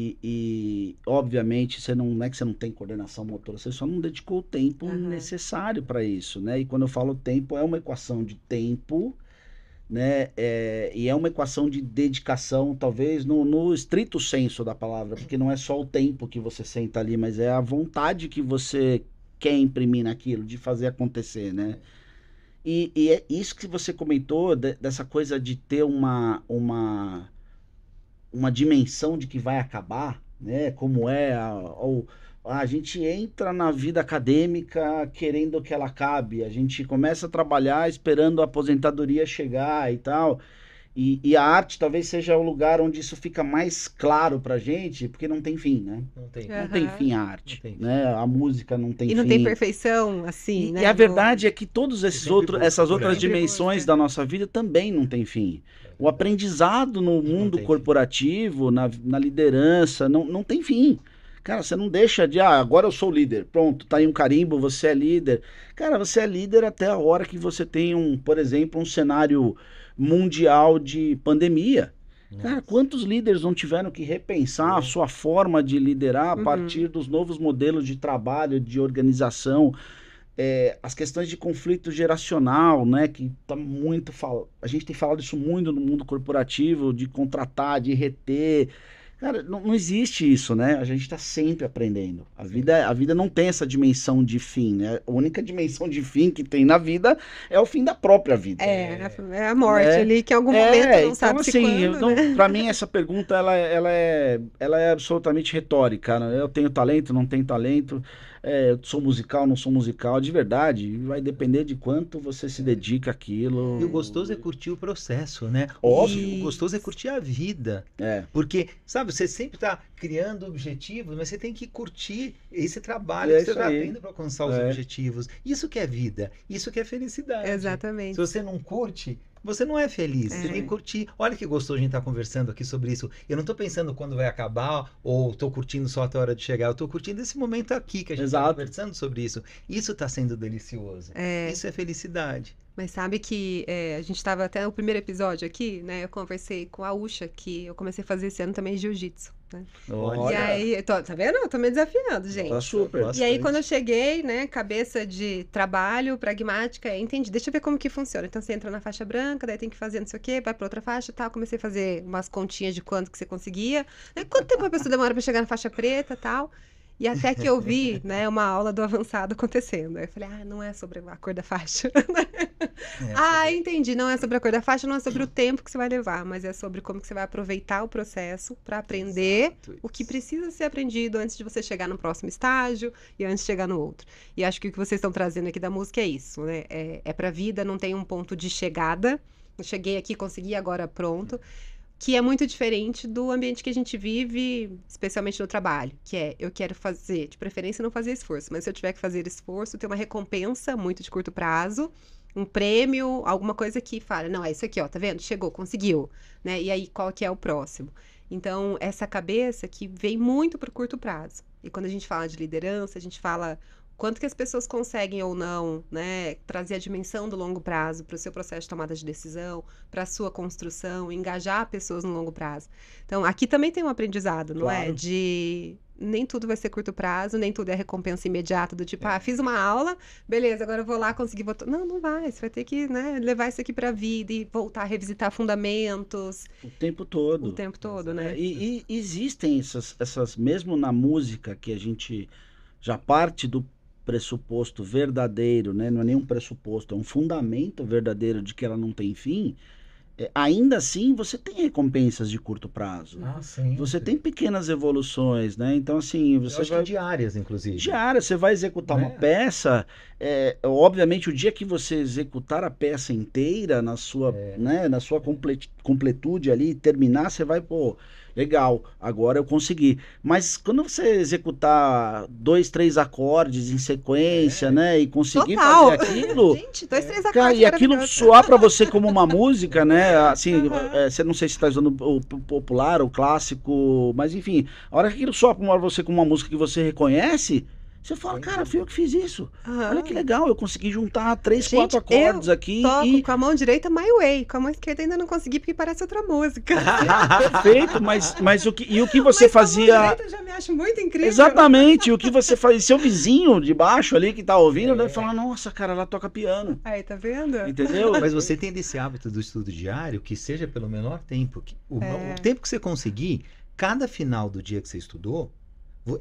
E, e, obviamente você não, não, é que você não tem coordenação motora, você só não dedicou o tempo uhum. necessário para isso, né? E quando eu falo tempo, é uma equação de tempo, né? É, e é uma equação de dedicação, talvez no, no estrito senso da palavra, porque não é só o tempo que você senta ali, mas é a vontade que você quer imprimir naquilo, de fazer acontecer, né? E, e é isso que você comentou de, dessa coisa de ter uma, uma uma dimensão de que vai acabar, né? Como é a, a, a gente entra na vida acadêmica querendo que ela acabe, a gente começa a trabalhar esperando a aposentadoria chegar e tal. E, e, a arte talvez seja o lugar onde isso fica mais claro pra gente, porque não tem fim, né? Não tem, uhum. não tem fim a arte, fim. né? A música não tem e fim. E não tem perfeição, assim, e, né? E a verdade é que todas essas outras dimensões da nossa vida também não tem fim. O aprendizado no mundo corporativo, na, na, liderança, não, não tem fim. Cara, você não deixa de, ah, agora eu sou líder, pronto, tá aí um carimbo, você é líder. Cara, você é líder até a hora que você tem um, por exemplo, um cenário mundial de pandemia. Nossa. Cara, quantos líderes não tiveram que repensar é. a sua forma de liderar a uhum. partir dos novos modelos de trabalho, de organização, é, as questões de conflito geracional, né, que tá muito fal... a gente tem falado isso muito no mundo corporativo, de contratar, de reter. Cara, não, não existe isso, né? A gente está sempre aprendendo. A vida, é, a vida não tem essa dimensão de fim, né? A única dimensão de fim que tem na vida é o fim da própria vida. É, é, né? é a morte é, ali, que em algum é, momento não então, sabe assim, se quando, então, né? Para mim, essa pergunta, ela, é, ela, é, ela é absolutamente retórica. Né? Eu tenho talento, não tenho talento é, sou musical, não sou musical, de verdade, vai depender de quanto você se dedica àquilo. E o gostoso é curtir o processo, né? Óbvio. E o gostoso é curtir a vida. É. Porque, sabe, você sempre está criando objetivos, mas você tem que curtir esse trabalho é que você está tendo para alcançar os é. objetivos. Isso que é vida, isso que é felicidade. Exatamente. Se você não curte, você não é feliz. É. Você tem que curtir. Olha que gostoso a gente estar tá conversando aqui sobre isso. Eu não estou pensando quando vai acabar ou estou curtindo só até a hora de chegar. Eu estou curtindo esse momento aqui que a gente está conversando sobre isso. Isso está sendo delicioso. É. Isso é felicidade. Mas sabe que é, a gente estava até no primeiro episódio aqui, né? Eu conversei com a Usha, que eu comecei a fazer esse ano também jiu-jitsu. Né? E aí, tô, tá vendo? Eu tô me desafiando, tá gente. Tá super. Bastante. E aí, quando eu cheguei, né, cabeça de trabalho, pragmática, entendi, deixa eu ver como que funciona. Então, você entra na faixa branca, daí tem que fazer não sei o quê, vai pra outra faixa e tal. Comecei a fazer umas continhas de quanto que você conseguia. Né? Quanto tempo a pessoa demora pra chegar na faixa preta e tal. E até que eu vi, né, uma aula do avançado acontecendo. Aí eu falei, ah, não é sobre a cor da faixa. Né? É, ah, sobre... entendi. Não é sobre a cor da faixa, não é sobre o tempo que você vai levar, mas é sobre como que você vai aproveitar o processo para aprender Exato, o que precisa ser aprendido antes de você chegar no próximo estágio e antes de chegar no outro. E acho que o que vocês estão trazendo aqui da música é isso, né? É, é para a vida, não tem um ponto de chegada. Eu cheguei aqui, consegui, agora pronto. Hum que é muito diferente do ambiente que a gente vive, especialmente no trabalho, que é eu quero fazer, de preferência não fazer esforço, mas se eu tiver que fazer esforço, ter uma recompensa muito de curto prazo, um prêmio, alguma coisa que fala, não, é isso aqui, ó, tá vendo? Chegou, conseguiu, né? E aí qual que é o próximo? Então, essa cabeça que vem muito pro curto prazo. E quando a gente fala de liderança, a gente fala quanto que as pessoas conseguem ou não, né, trazer a dimensão do longo prazo para o seu processo de tomada de decisão, para a sua construção, engajar pessoas no longo prazo. Então, aqui também tem um aprendizado, não é? claro. é? De nem tudo vai ser curto prazo, nem tudo é recompensa imediata, do tipo, é. ah, fiz uma aula, beleza, agora eu vou lá conseguir votar. Não, não vai, você vai ter que né, levar isso aqui para a vida e voltar a revisitar fundamentos. O tempo todo. O tempo todo, né? É, e, e, existem essas, essas, mesmo na música, que a gente já parte do pressuposto verdadeiro, né? não é nenhum pressuposto, é um fundamento verdadeiro de que ela não tem fim, é, ainda assim você tem recompensas de curto prazo. Ah, sim, você sim. tem pequenas evoluções, né? Então, assim, você. Eu acho vai... que diárias, inclusive. Diárias, você vai executar é. uma peça. É, obviamente, o dia que você executar a peça inteira na sua, é. né, na sua completude ali, terminar, você vai, pô, legal, agora eu consegui. Mas quando você executar dois, três acordes em sequência, é. né? E conseguir Total. fazer aquilo. Gente, dois, três acordes. e é aquilo soar para você como uma música, né? Assim, uhum. é, você não sei se está usando o popular, o clássico, mas enfim, a hora que aquilo soa para você como uma música que você reconhece você fala, cara, fui eu que fiz isso. Olha que legal, eu consegui juntar três, Gente, quatro acordes eu aqui. Toco e... com a mão direita My Way, com a mão esquerda ainda não consegui porque parece outra música. Perfeito, mas, mas o que, e o que você mas fazia. Com a mão direita eu já me acho muito incrível. Exatamente, o que você fazia. Seu vizinho de baixo ali que tá ouvindo é. deve falar, nossa, cara, ela toca piano. Aí, tá vendo? Entendeu? Mas você tem esse hábito do estudo diário, que seja pelo menor tempo. Que, o, é. o tempo que você conseguir, cada final do dia que você estudou,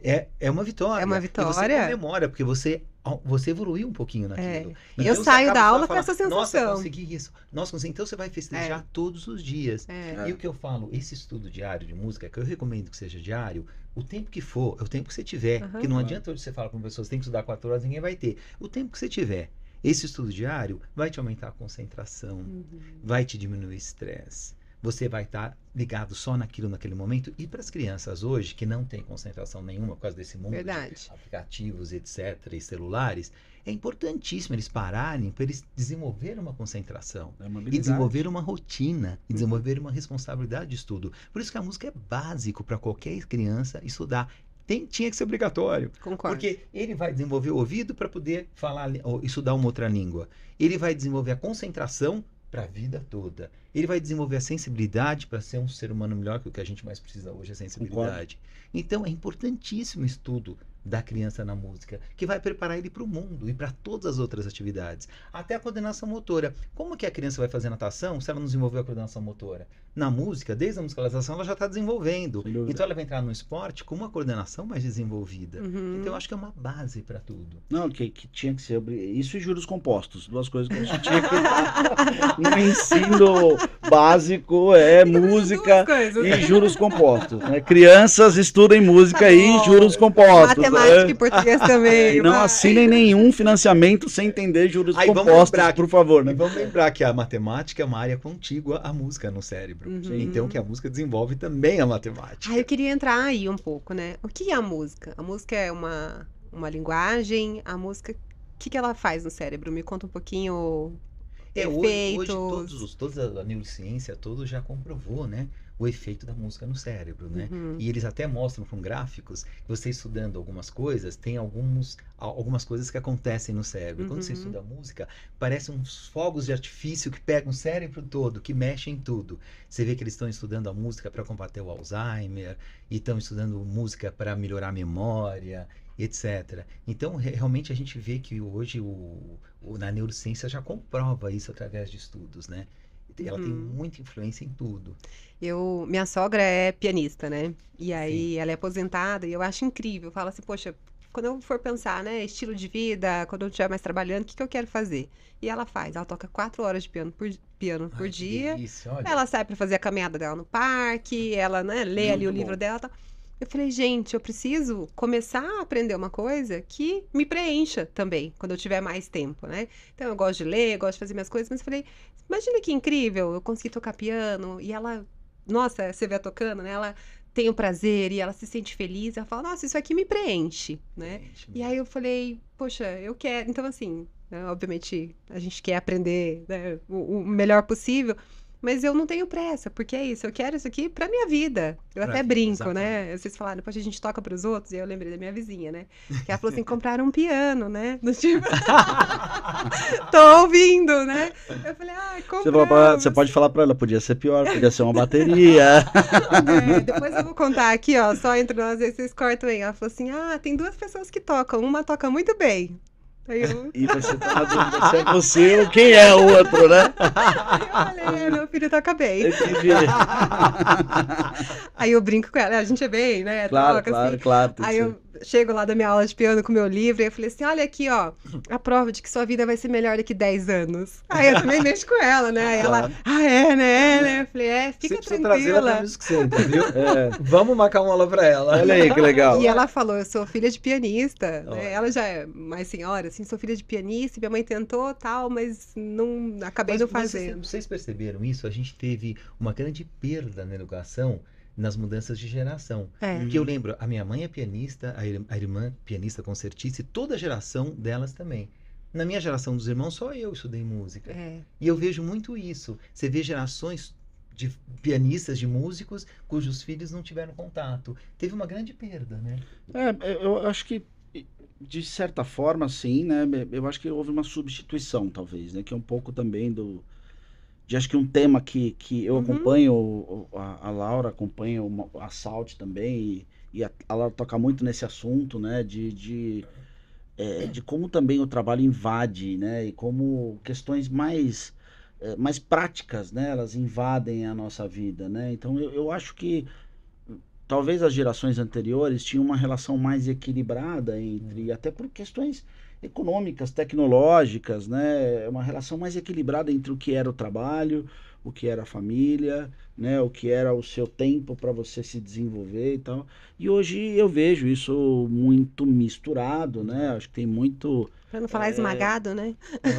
é, é uma vitória. É uma vitória. E você comemora, porque você, você evoluiu um pouquinho naquilo. É. E eu então saio da aula com essa sensação. Nossa, consegui isso. Nossa, consegui. Então você vai festejar é. todos os dias. É. é. E o que eu falo, esse estudo diário de música, que eu recomendo que seja diário, o tempo que for, é o tempo que você tiver. Uhum. Que não adianta você falar com pessoas, tem que estudar quatro horas, ninguém vai ter. O tempo que você tiver. Esse estudo diário vai te aumentar a concentração, uhum. vai te diminuir o estresse você vai estar tá ligado só naquilo naquele momento. E para as crianças hoje, que não tem concentração nenhuma por causa desse mundo Verdade. de aplicativos, etc., e celulares, é importantíssimo eles pararem para eles desenvolver uma concentração. É uma e desenvolver uma rotina, e desenvolver uma responsabilidade de estudo. Por isso que a música é básico para qualquer criança estudar. Tem, tinha que ser obrigatório. Concordo. Porque ele vai desenvolver o ouvido para poder falar, estudar uma outra língua. Ele vai desenvolver a concentração para a vida toda. Ele vai desenvolver a sensibilidade para ser um ser humano melhor, que o que a gente mais precisa hoje é sensibilidade. Concordo. Então é importantíssimo o estudo da criança na música, que vai preparar ele para o mundo e para todas as outras atividades, até a coordenação motora. Como que a criança vai fazer natação se ela não desenvolveu a coordenação motora? Na música, desde a musicalização ela já está desenvolvendo. Então ela vai entrar no esporte com uma coordenação mais desenvolvida. Uhum. Então eu acho que é uma base para tudo. Não, que, que tinha que ser isso e juros compostos, duas coisas que a gente tinha que no ensino básico é música e juros compostos. Né? Crianças estudem música tá e juros compostos matemática e é. português também. não assinem nenhum financiamento sem entender juros Aí, compostos, lembrar, por favor. Né? vamos lembrar que a matemática é uma área contígua à música no cérebro. Uhum. Então que a música desenvolve também a matemática. Ah, eu queria entrar aí um pouco, né? O que é a música? A música é uma, uma linguagem? A música, o que, que ela faz no cérebro? Me conta um pouquinho é, hoje, hoje todos, toda a neurociência, todos já comprovou, né? o efeito da música no cérebro, né? Uhum. E eles até mostram com gráficos que você estudando algumas coisas, tem alguns, algumas coisas que acontecem no cérebro. Uhum. Quando você uhum. estuda música, parecem uns fogos de artifício que pegam o cérebro todo, que mexem tudo. Você vê que eles estão estudando a música para combater o Alzheimer, e estão estudando música para melhorar a memória, etc. Então, realmente a gente vê que hoje o, o, na neurociência já comprova isso através de estudos, né? ela hum. tem uhum. muita influência em tudo. Eu, minha sogra é pianista, né? E aí Sim. ela é aposentada e eu acho incrível. fala assim, poxa, quando eu for pensar, né, estilo de vida, quando eu estiver mais trabalhando, o que, que eu quero fazer? E ela faz, ela toca quatro horas de piano por, piano Ai, por dia. Delícia, ela sai para fazer a caminhada dela no parque, uhum. ela né, lê Muito ali bom. o livro dela. Tá eu falei, gente, eu preciso começar a aprender uma coisa que me preencha também, quando eu tiver mais tempo, né? Então, eu gosto de ler, gosto de fazer minhas coisas, mas eu falei, imagina que incrível, eu consegui tocar piano, e ela, nossa, você vê tocando, né? Ela tem o prazer, e ela se sente feliz, ela fala, nossa, isso aqui me preenche, né? Preenche e aí eu falei, poxa, eu quero, então assim, né? obviamente, a gente quer aprender né? o, o melhor possível, mas eu não tenho pressa, porque é isso, eu quero isso aqui pra minha vida. Eu pra até vida, brinco, né? exatamente. né? Vocês falaram, depois a gente toca pros outros, e eu lembrei da minha vizinha, né? Que ela falou assim: compraram um piano, né? Do tipo. Tô ouvindo, né? Eu falei, ah, compramos. Você pode falar pra ela, podia ser pior, podia ser uma bateria. é, depois eu vou contar aqui, ó, só entre nós, e vocês cortam aí. Ela falou assim: ah, tem duas pessoas que tocam, uma toca muito bem, eu... E você tá dúvida se é você ou quem é o outro, né? Eu falei, é, meu filho tá bem. Aí eu brinco com ela, a gente é bem, né? Claro, Toca, claro, assim. claro. Aí eu, chego lá da minha aula de piano com meu livro e eu falei assim: olha aqui, ó, a prova de que sua vida vai ser melhor daqui 10 anos. Aí eu também mexo com ela, né? Aí ela, ah, é, né? É, né? Eu falei, é, fica Você tranquila. ela É. Vamos marcar uma aula pra ela. Olha aí que legal. E ela falou: eu sou filha de pianista. Né? Ela já é mais senhora, assim, sou filha de pianista, minha mãe tentou tal, mas não acabei mas, não fazendo. Vocês, vocês perceberam isso? A gente teve uma grande perda na educação nas mudanças de geração. É. Porque eu lembro, a minha mãe é pianista, a, irmã pianista concertista, e toda a geração delas também. Na minha geração dos irmãos, só eu estudei música. É. E eu vejo muito isso. Você vê gerações de pianistas, de músicos, cujos filhos não tiveram contato. Teve uma grande perda, né? É, é eu acho que de certa forma, sim, né? Eu acho que houve uma substituição, talvez, né? Que é um pouco também do, de acho que um tema que, que eu uhum. acompanho, a, a, Laura acompanha o Assault também, e, e a, a, Laura toca muito nesse assunto, né? De, de, é, de como também o trabalho invade, né? E como questões mais, é, mais práticas, né? Elas invadem a nossa vida, né? Então eu, eu acho que talvez as gerações anteriores tinham uma relação mais equilibrada entre, uhum. até por questões econômicas, tecnológicas, né? É uma relação mais equilibrada entre o que era o trabalho, o que era a família, né? O que era o seu tempo para você se desenvolver e tal. E hoje eu vejo isso muito misturado, né? Acho que tem muito para não falar é, esmagado, né?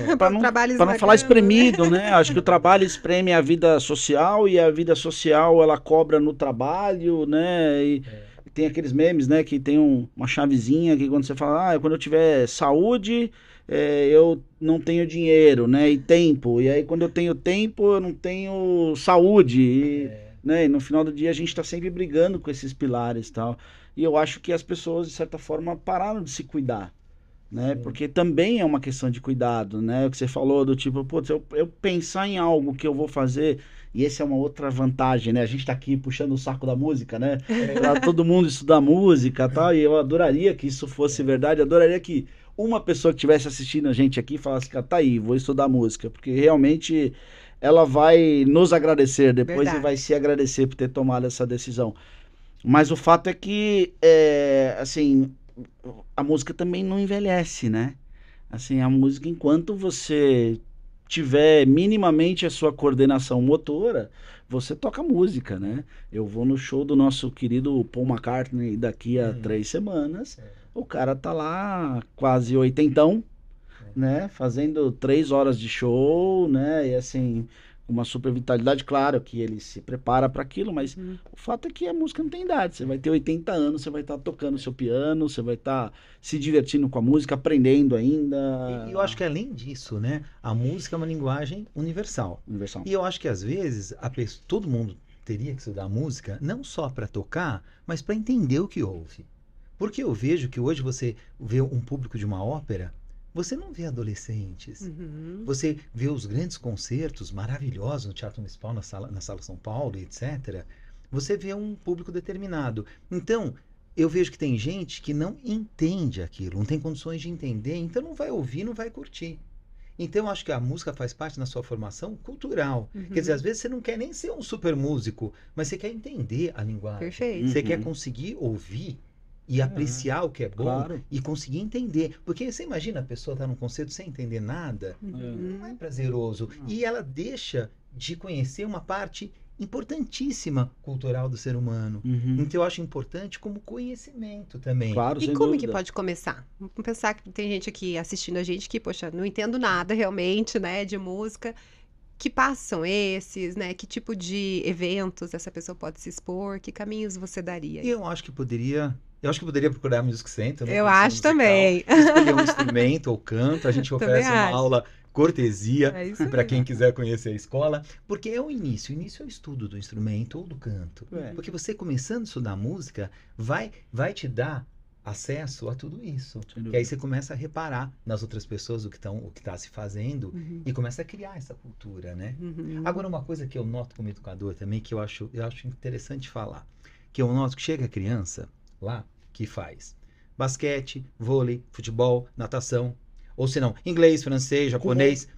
É, para não, não, falar espremido, né? Acho que o trabalho espreme a vida social e a vida social ela cobra no trabalho, né? E, é tem aqueles memes, né, que tem um, uma chavezinha que quando você fala, ah, quando eu tiver saúde, é, eu não tenho dinheiro, né, e tempo. E aí quando eu tenho tempo, eu não tenho saúde. E, é. né, e no final do dia a gente está sempre brigando com esses pilares e tal. E eu acho que as pessoas, de certa forma, pararam de se cuidar. Né? Porque também é uma questão de cuidado, né? O que você falou do tipo, putz, eu, eu pensar em algo que eu vou fazer e essa é uma outra vantagem, né? A gente está aqui puxando o saco da música, né? É. Pra todo mundo estudar música tal. E eu adoraria que isso fosse verdade, adoraria que uma pessoa que estivesse assistindo a gente aqui falasse, tá aí, vou estudar música, porque realmente ela vai nos agradecer depois Verdade. e vai se agradecer por ter tomado essa decisão. Mas o fato é que, é, assim, a música também não envelhece, né? Assim, a música, enquanto você tiver minimamente a sua coordenação motora, você toca música, né? Eu vou no show do nosso querido Paul McCartney daqui a é. três semanas. É. O cara tá lá quase oitentão, é. né? Fazendo três horas de show, né? E assim, uma super vitalidade, claro que ele se prepara para aquilo, mas uhum. o fato é que a música não tem idade. Você vai ter 80 anos, você vai estar tá tocando seu piano, você vai estar tá se divertindo com a música, aprendendo ainda. E eu acho que além disso, né, a música é uma linguagem universal. Universal. E eu acho que às vezes a pessoa, todo mundo teria que estudar música não só para tocar, mas para entender o que ouve. Porque eu vejo que hoje você vê um público de uma ópera você não vê adolescentes. Uhum. Você vê os grandes concertos maravilhosos no Teatro Municipal, na Sala, na sala São Paulo, etc. Você vê um público determinado. Então, eu vejo que tem gente que não entende aquilo, não tem condições de entender, então não vai ouvir, não vai curtir. Então, acho que a música faz parte da sua formação cultural. Uhum. Quer dizer, às vezes você não quer nem ser um super músico, mas você quer entender a linguagem. Perfeito. Você quer uhum. conseguir ouvir e uhum. apreciar o que é bom claro. e conseguir entender. Porque você imagina a pessoa estar tá num conceito sem entender nada, uhum. não é uhum. prazeroso. E ela deixa de conhecer uma parte importantíssima cultural do ser humano. Uhum. Então eu acho importante como conhecimento também. Claro, e como dúvida. que pode começar? Vamos pensar que tem gente aqui assistindo a gente que, poxa, não entendo nada realmente, né, de música. Que passos esses, né? Que tipo de eventos essa pessoa pode se expor? Que caminhos você daria? Eu acho que poderia eu acho que poderia procurar a Music Center. Né? Eu acho é musical, também. Escolher um instrumento ou canto, a gente oferece uma aula cortesia é para quem quiser conhecer a escola, porque é o início. O início é o estudo do instrumento ou do canto. É. Porque você começando a estudar música vai, vai te dar acesso a tudo isso. E aí você começa a reparar nas outras pessoas o que estão o que está se fazendo uhum. e começa a criar essa cultura, né? Uhum. Agora uma coisa que eu noto como educador também que eu acho eu acho interessante falar, que eu noto que chega a criança lá que faz. Basquete, vôlei, futebol, natação. Ou se não, inglês, francês, uhum. japonês.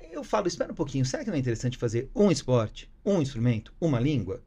Uhum. Eu falo, espera um pouquinho, será que não é interessante fazer um esporte, um instrumento, uma língua?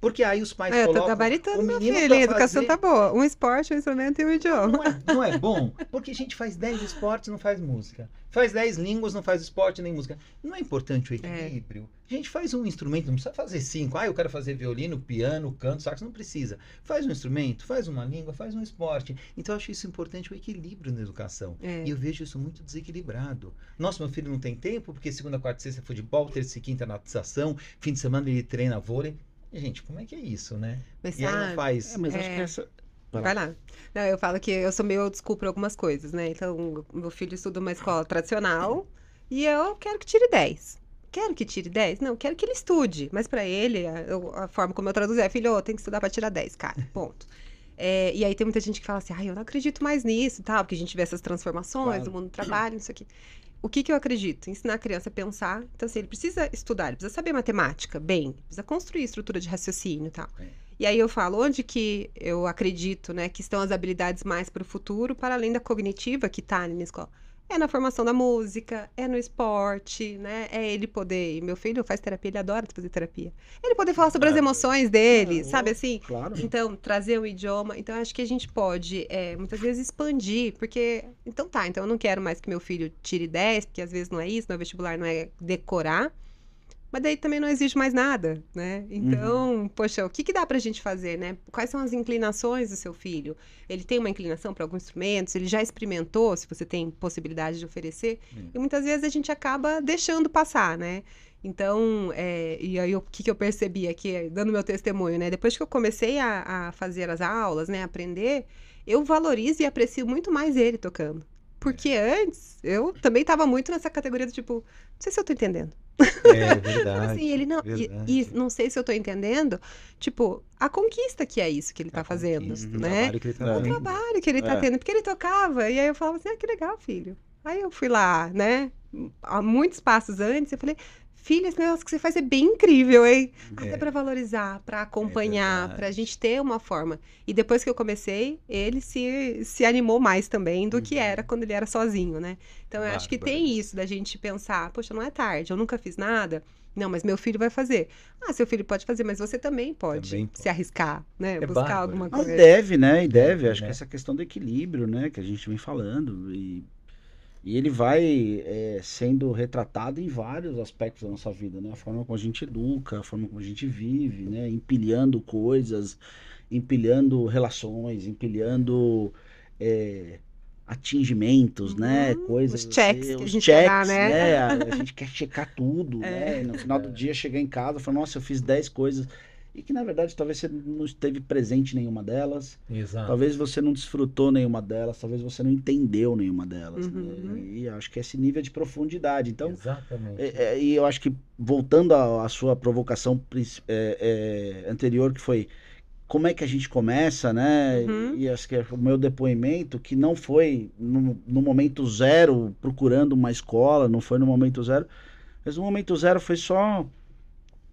Porque aí os pais é, colocam... É, tá gabaritando, meu filho, a educação tá boa. Um esporte, um instrumento e um idioma. Não é, não é bom? Porque a gente faz 10 esportes não faz música. Faz 10 línguas, não faz esporte nem música. Não é importante o é. equilíbrio? É gente faz um instrumento, não precisa fazer cinco. Ah, eu quero fazer violino, piano, canto, sax, não precisa. Faz um instrumento, faz uma língua, faz um esporte. Então eu acho isso importante, o equilíbrio na educação. É. E eu vejo isso muito desequilibrado. Nossa, meu filho não tem tempo, porque segunda, quarta e sexta é futebol, terça e quinta é natação, fim de semana ele treina vôlei. Gente, como é que é isso, né? Mas, e sabe, faz. É, mas acho é, que essa. Vai lá. Não, eu falo que eu sou meio desculpa algumas coisas, né? Então, meu filho estuda uma escola tradicional e eu quero que tire 10 quero que tire 10? Não, quero que ele estude. Mas para ele, a, a, forma como eu traduzi é, filho, tem que estudar para tirar 10, cara. Ponto. É, e aí tem muita gente que fala assim, ai, eu não acredito mais nisso, tal, porque a gente vê essas transformações claro. do mundo do trabalho, isso aqui. O que, que eu acredito? Ensinar a criança a pensar. Então, assim, ele precisa estudar, ele precisa saber matemática, bem, precisa construir estrutura de raciocínio e tal. É. E aí eu falo, onde que eu acredito, né, que estão as habilidades mais para o futuro, para além da cognitiva que está ali na escola? É na formação da música, é no esporte, né? É ele poder. Meu filho faz terapia, ele adora fazer terapia. Ele poder falar sobre é. as emoções dele, é, sabe assim? Claro. Então, trazer o idioma. Então, acho que a gente pode, é, muitas vezes, expandir, porque. Então tá, então eu não quero mais que meu filho tire 10, porque às vezes não é isso, no é vestibular não é decorar mas daí também não existe mais nada, né? Então, uhum. poxa, o que, que dá a gente fazer, né? Quais são as inclinações do seu filho? Ele tem uma inclinação para alguns instrumentos? Ele já experimentou, se você tem possibilidade de oferecer? Uhum. E muitas vezes a gente acaba deixando passar, né? Então, é, e aí o que, que eu percebi aqui, dando meu testemunho, né? Depois que eu comecei a, a fazer as aulas, né? Aprender, eu valorizo e aprecio muito mais ele tocando. Porque antes eu também estava muito nessa categoria do tipo, não sei se eu tô entendendo. É, é verdade. Tipo assim, ele não, verdade. E, e, não sei se eu tô entendendo, tipo, a conquista que é isso que ele a tá fazendo, né? O trabalho que ele tá, que ele tá é. tendo, porque ele tocava e aí eu falava assim: "Ah, que legal, filho". Aí eu fui lá, né, há muitos passos antes, eu falei: Filha, esse negócio que você faz é bem incrível, hein? É. Até para valorizar, para é acompanhar, é para a gente ter uma forma. E depois que eu comecei, ele se, se animou mais também do uhum. que era quando ele era sozinho, né? Então eu claro, acho que tem isso da gente pensar, poxa, não é tarde, eu nunca fiz nada. Não, mas meu filho vai fazer. Ah, seu filho pode fazer, mas você também pode, também pode. se arriscar, né? É Buscar bárbaro. alguma coisa. Mas deve, né? E deve. Acho é. que né? essa questão do equilíbrio, né? Que a gente vem falando. E e ele vai é, sendo retratado em vários aspectos da nossa vida, né? A forma como a gente educa, a forma como a gente vive, né? Empilhando coisas, empilhando relações, empilhando é, atingimentos, né? uhum, né? Coisas. Os checks, assim, que os a gente checks, dá, né? né? A, a, gente quer checar tudo, é. né? No final do é. dia chegar em casa e falar, nossa, eu fiz 10 coisas e que na verdade talvez você não esteve presente em nenhuma delas, Exato. talvez você não desfrutou nenhuma delas, talvez você não entendeu nenhuma delas. Uhum. Né? Uhum. E acho que é esse nível de profundidade. Então, Exatamente. É, é, e eu acho que voltando à, sua provocação é, é, anterior, que foi como é que a gente começa, né? Uhum. E acho que é o meu depoimento, que não foi no, no momento zero procurando uma escola, não foi no momento zero, mas no momento zero foi só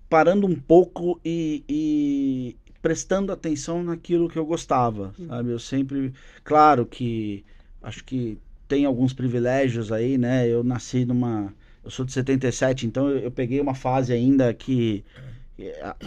parando um pouco e, e prestando atenção naquilo que eu gostava, uhum. sabe? Eu sempre, claro que acho que tem alguns privilégios aí, né? Eu nasci numa, eu sou de 77, então eu, eu peguei uma fase ainda que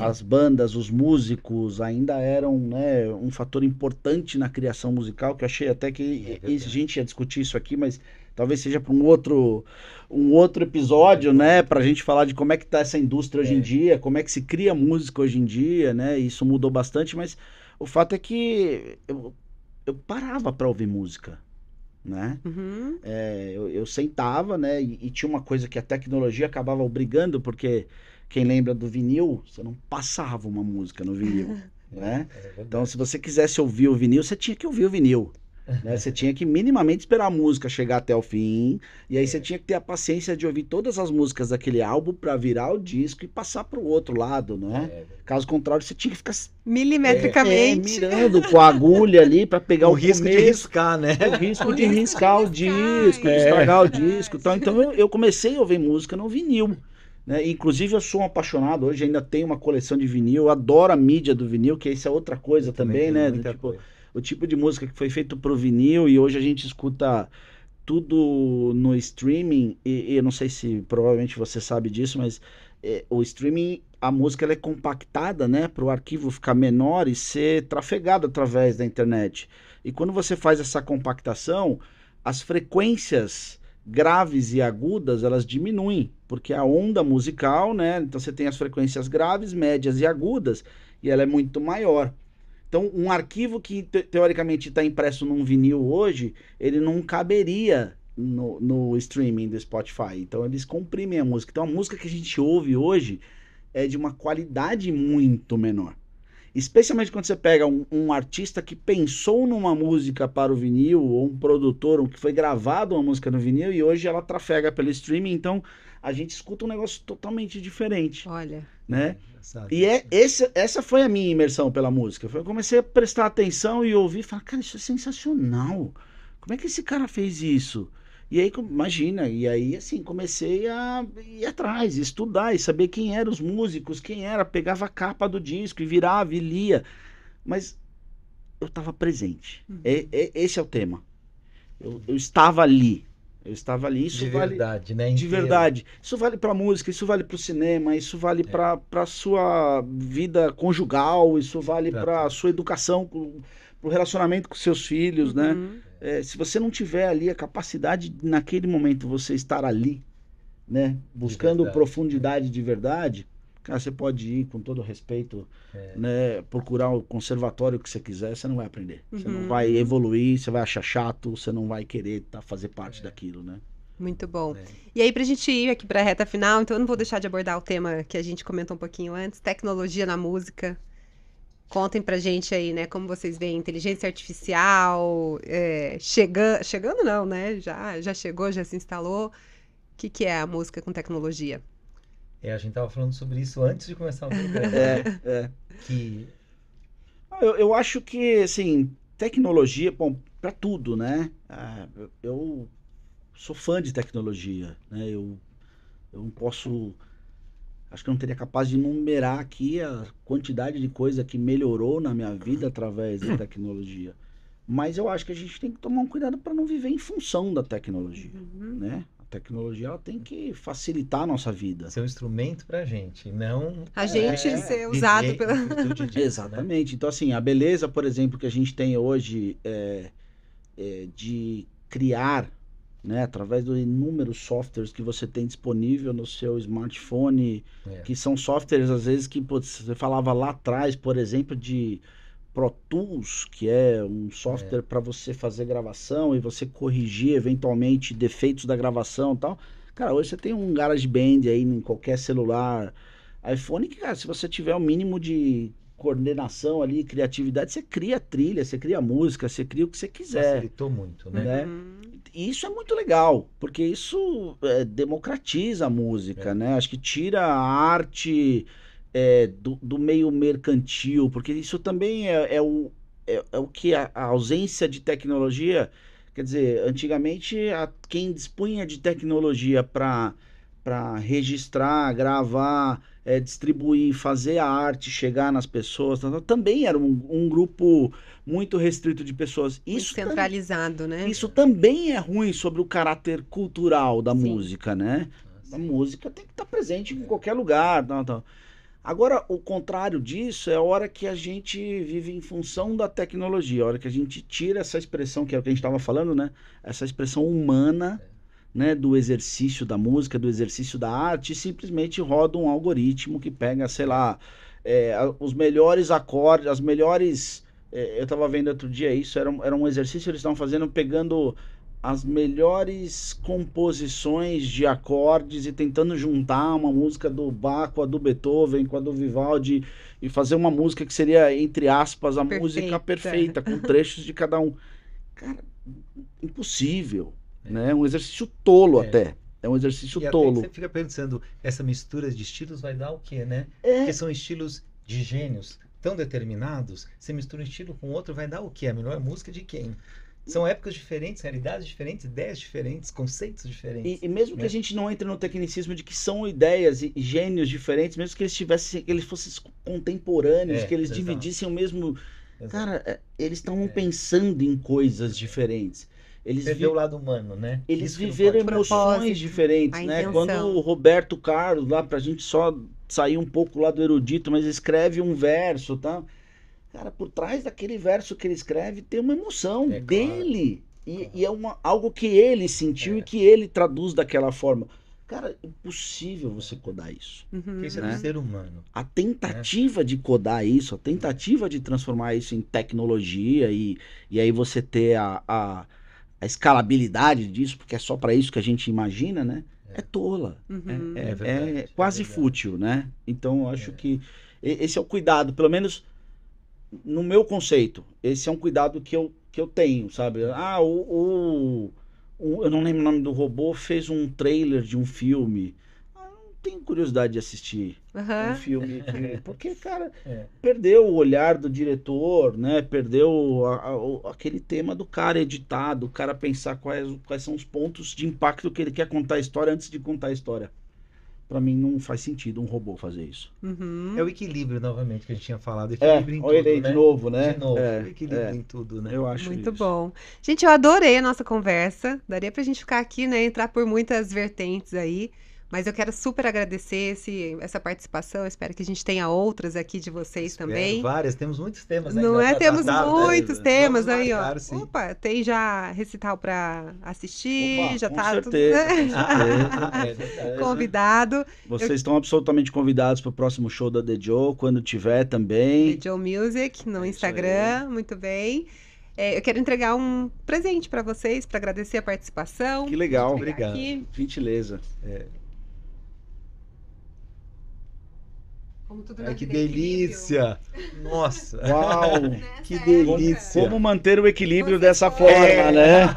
as bandas, os músicos ainda eram né, um fator importante na criação musical, que eu achei até que é, é, é. a gente ia discutir isso aqui, mas Talvez seja para um outro, um outro episódio, né? Para a gente falar de como é que está essa indústria hoje em é. dia, como é que se cria música hoje em dia, né? Isso mudou bastante, mas o fato é que eu, eu parava para ouvir música, né? Uhum. É, eu, eu, sentava, né? E, e tinha uma coisa que a tecnologia acabava obrigando, porque quem lembra do vinil, você não passava uma música no vinil. Né? É então, se você quisesse ouvir o vinil, você tinha que ouvir o vinil. Né? Você tinha que minimamente esperar a música chegar até o fim. E aí é. você tinha que ter a paciência de ouvir todas as músicas daquele álbum para virar o disco e passar para o outro lado, né? É. é Caso contrário, você tinha que ficar milimetricamente é, é mirando com a agulha ali para pegar o, o risco começo, de riscar, né? O risco o de riscar, riscar o disco, de estragar o é. disco. Tal. Então eu, eu comecei a ouvir música no vinil. Né? Inclusive, eu sou um apaixonado hoje, ainda tenho uma coleção de vinil, eu adoro a mídia do vinil, que isso é outra coisa eu também, também né? Tipo, coisa o tipo de música que foi feito pro vinil e hoje a gente escuta tudo no streaming, e, eu não sei se provavelmente você sabe disso, mas é, o streaming, a música ela é compactada, né, para o arquivo ficar menor e ser trafegado através da internet. E quando você faz essa compactação, as frequências graves e agudas elas diminuem, porque a onda musical, né, então você tem as frequências graves, médias e agudas, e ela é muito maior. Então, um arquivo que te teoricamente está impresso num vinil hoje, ele não caberia no, no, streaming do Spotify. Então, eles comprimem a música. Então, a música que a gente ouve hoje é de uma qualidade muito menor. Especialmente quando você pega um, um artista que pensou numa música para o vinil, ou um produtor um que foi gravado uma música no vinil e hoje ela trafega pelo streaming. Então, a gente escuta um negócio totalmente diferente. Olha né? E é, né? esse, essa foi a minha imersão pela música. Eu comecei a prestar atenção e ouvir e falar, cara, isso é sensacional. Como é que esse cara fez isso? E aí, imagina, e aí assim, comecei a ir atrás, estudar e saber quem eram os músicos, quem era, pegava a capa do disco e virava e lia. Mas eu estava presente. Uhum. É, é, esse é o tema. Eu, eu estava ali, eu estava ali. Isso de vale, verdade, né? Inteiro. De verdade. Isso vale para música, isso vale para o cinema, isso vale é. para sua vida conjugal, isso vale para a sua educação, para o relacionamento com seus filhos, né? uhum. né? É, se você não tiver ali a capacidade de, naquele momento você estar ali, né, buscando né? de verdade, profundidade é. de verdade, Cara, você pode ir com todo respeito, é. né? Procurar o conservatório que você quiser, você não vai aprender. Uhum. Você não uhum. vai evoluir, você vai achar chato, você não vai querer tá, fazer parte é. daquilo, né? Muito bom. É. E aí, para a gente ir aqui para a reta final, então eu não vou deixar de abordar o tema que a gente comentou um pouquinho antes, tecnologia na música. Contem pra gente aí, né, como vocês veem inteligência artificial, é, chegando, chegando não, né, já, já chegou, já se instalou. O que, que é a música com tecnologia? É, a gente tava falando sobre isso antes de começar o programa. é, né? é. Que... Ah, eu, eu acho que, assim, tecnologia, bom, para tudo, né? Ah, eu sou fã de tecnologia, né? Eu, eu não posso... Acho que eu não teria capaz de numerar aqui a quantidade de coisa que melhorou na minha vida através da tecnologia. Mas eu acho que a gente tem que tomar um cuidado para não viver em função da tecnologia, uhum. né? tecnologia ela tem que facilitar a nossa vida. Ser um instrumento para a gente, não... A gente é, ser é, usado DJ, pela... Né? Exatamente. Então, assim, a beleza, por exemplo, que a gente tem hoje é, é, de criar, né, através dos inúmeros softwares que você tem disponível no seu smartphone, é. que são softwares, às vezes, que putz, você falava lá atrás, por exemplo, de Pro Tools, que é um software é. para você fazer gravação e você corrigir eventualmente defeitos da gravação e tal. Cara, hoje você tem um GarageBand aí em qualquer celular, iPhone, que cara, se você tiver o um mínimo de coordenação ali, criatividade, você cria trilha, você cria música, você cria o que você quiser. Facilitou muito, né? né? E isso é muito legal, porque isso é, democratiza a música, é. né? Acho que tira a arte é, do, do, meio mercantil, porque isso também é, é o, é, é, o que a, a, ausência de tecnologia. Quer dizer, antigamente a, quem dispunha de tecnologia para registrar, gravar, é, distribuir, fazer a arte chegar nas pessoas, também era um, um grupo muito restrito de pessoas. Isso centralizado, né? Isso também é ruim sobre o caráter cultural da Sim. música, né? A música tem que estar tá presente em qualquer lugar. Tal, tal. Agora, o contrário disso é a hora que a gente vive em função da tecnologia, a hora que a gente tira essa expressão, que é o que a gente estava falando, né? Essa expressão humana, né? Do exercício da música, do exercício da arte, e simplesmente roda um algoritmo que pega, sei lá, é, os melhores acordes, as melhores. É, eu estava vendo outro dia isso, era era um exercício que eles estavam fazendo, pegando as melhores composições de acordes e tentando juntar uma música do Bach com a do Beethoven, com a do Vivaldi e fazer uma música que seria, entre aspas, a perfeita. música perfeita, com trechos de cada um. Cara, impossível. É né? É um exercício tolo é. até. É um exercício e tolo. Você fica pensando, essa mistura de estilos vai dar o quê, né? É. Porque são estilos de gênios tão determinados, você mistura um estilo com outro, vai dar o quê? A melhor música de quem? São épocas diferentes, realidades diferentes, ideias diferentes, conceitos diferentes. E, e mesmo né? que a gente não entre no tecnicismo de que são ideias e gênios diferentes, mesmo que eles tivessem, que eles fossem contemporâneos, é, que eles exatamente. dividissem o mesmo. Exato. Cara, é, eles estavam é. pensando em coisas diferentes. Eles vi... o lado humano, né? Eles Isso viveram emoções diferentes, né? Quando o Roberto Carlos, lá pra gente só sair um pouco lá do erudito, mas escreve um verso, tá? Cara, por trás daquele verso que ele escreve tem uma emoção é, dele. Claro. E, e, é uma, algo que ele sentiu é. e que ele traduz daquela forma. Cara, impossível você codar isso. Uhum. Isso é né? ser humano. A tentativa de codar isso, a tentativa de transformar isso em tecnologia e, e aí você ter a, a, a escalabilidade disso, porque é só para isso que a gente imagina, né? É, é tola. Uhum. É, é, é verdade, é quase fútil, né? Então, eu acho é. que esse é o cuidado, pelo menos no meu conceito, esse é um cuidado que eu, que eu tenho, sabe? Ah, o, o, o eu não lembro o nome do robô, fez um trailer de um filme. Ah, não tenho curiosidade de assistir uhum. um filme. Porque, cara, é. perdeu o olhar do diretor, né? Perdeu a, a, aquele tema do cara editado, o cara pensar quais, quais são os pontos de impacto que ele quer contar a história antes de contar a história para mim não faz sentido um robô fazer isso. Uhum. É o equilíbrio, novamente, que a gente tinha falado. É, equilíbrio é, em tudo. Olha aí, né? de novo, né? De novo. É, equilíbrio é. em tudo, né? Eu acho Muito isso. bom. Gente, eu adorei a nossa conversa. Daria a gente ficar aqui, né? Entrar por muitas vertentes aí. Mas eu quero super agradecer esse, essa participação. espero que a gente tenha outras aqui de vocês espero também. Várias, temos muitos temas ainda. Não é? Temos tratar, muitos né? temas aí, ó. Sim. Opa, tem já recital para assistir, Opa, já tá certeza. Né? tudo. Ah, é é, é, é, Convidado. Vocês eu... estão absolutamente convidados para o próximo show da The Joe, quando tiver também. The Joe Music no é Instagram, muito bem. É, eu quero entregar um presente para vocês, para agradecer a participação. Que legal. Obrigado. Aqui. Gentileza. É. Como tudo é, que delícia! Nossa! Uau! que delícia! Como manter o equilíbrio Você dessa pode, forma, né? né?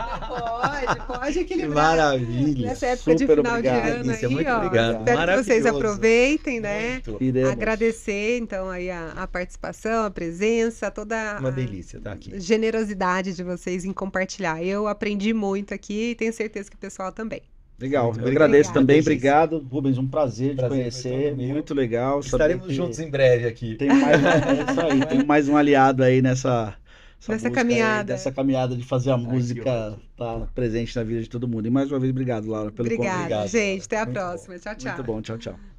Pode, pode equilibrar. Que maravilha! Nessa época Super de final obrigado. de ano delícia, é aí, muito ó, obrigado. Espero que vocês aproveitem, né? Agradecer, então, aí a, a, participação, a presença, toda Uma delícia tá aqui. generosidade de vocês em compartilhar. Eu aprendi muito aqui e tenho certeza que o pessoal também. Legal, muito eu agradeço obrigado, também, obrigado. Rubens, um prazer, prazer te conhecer, muito legal. Estaremos juntos em breve aqui. Tem mais, um, é tem mais um aliado aí nessa, nessa caminhada. Aí, dessa caminhada de fazer a música estar tá presente na vida de todo mundo. E mais uma vez, obrigado, Laura, pelo convite. Obrigado, gente. Até a muito próxima. Bom. Tchau, tchau. Muito bom, tchau, tchau.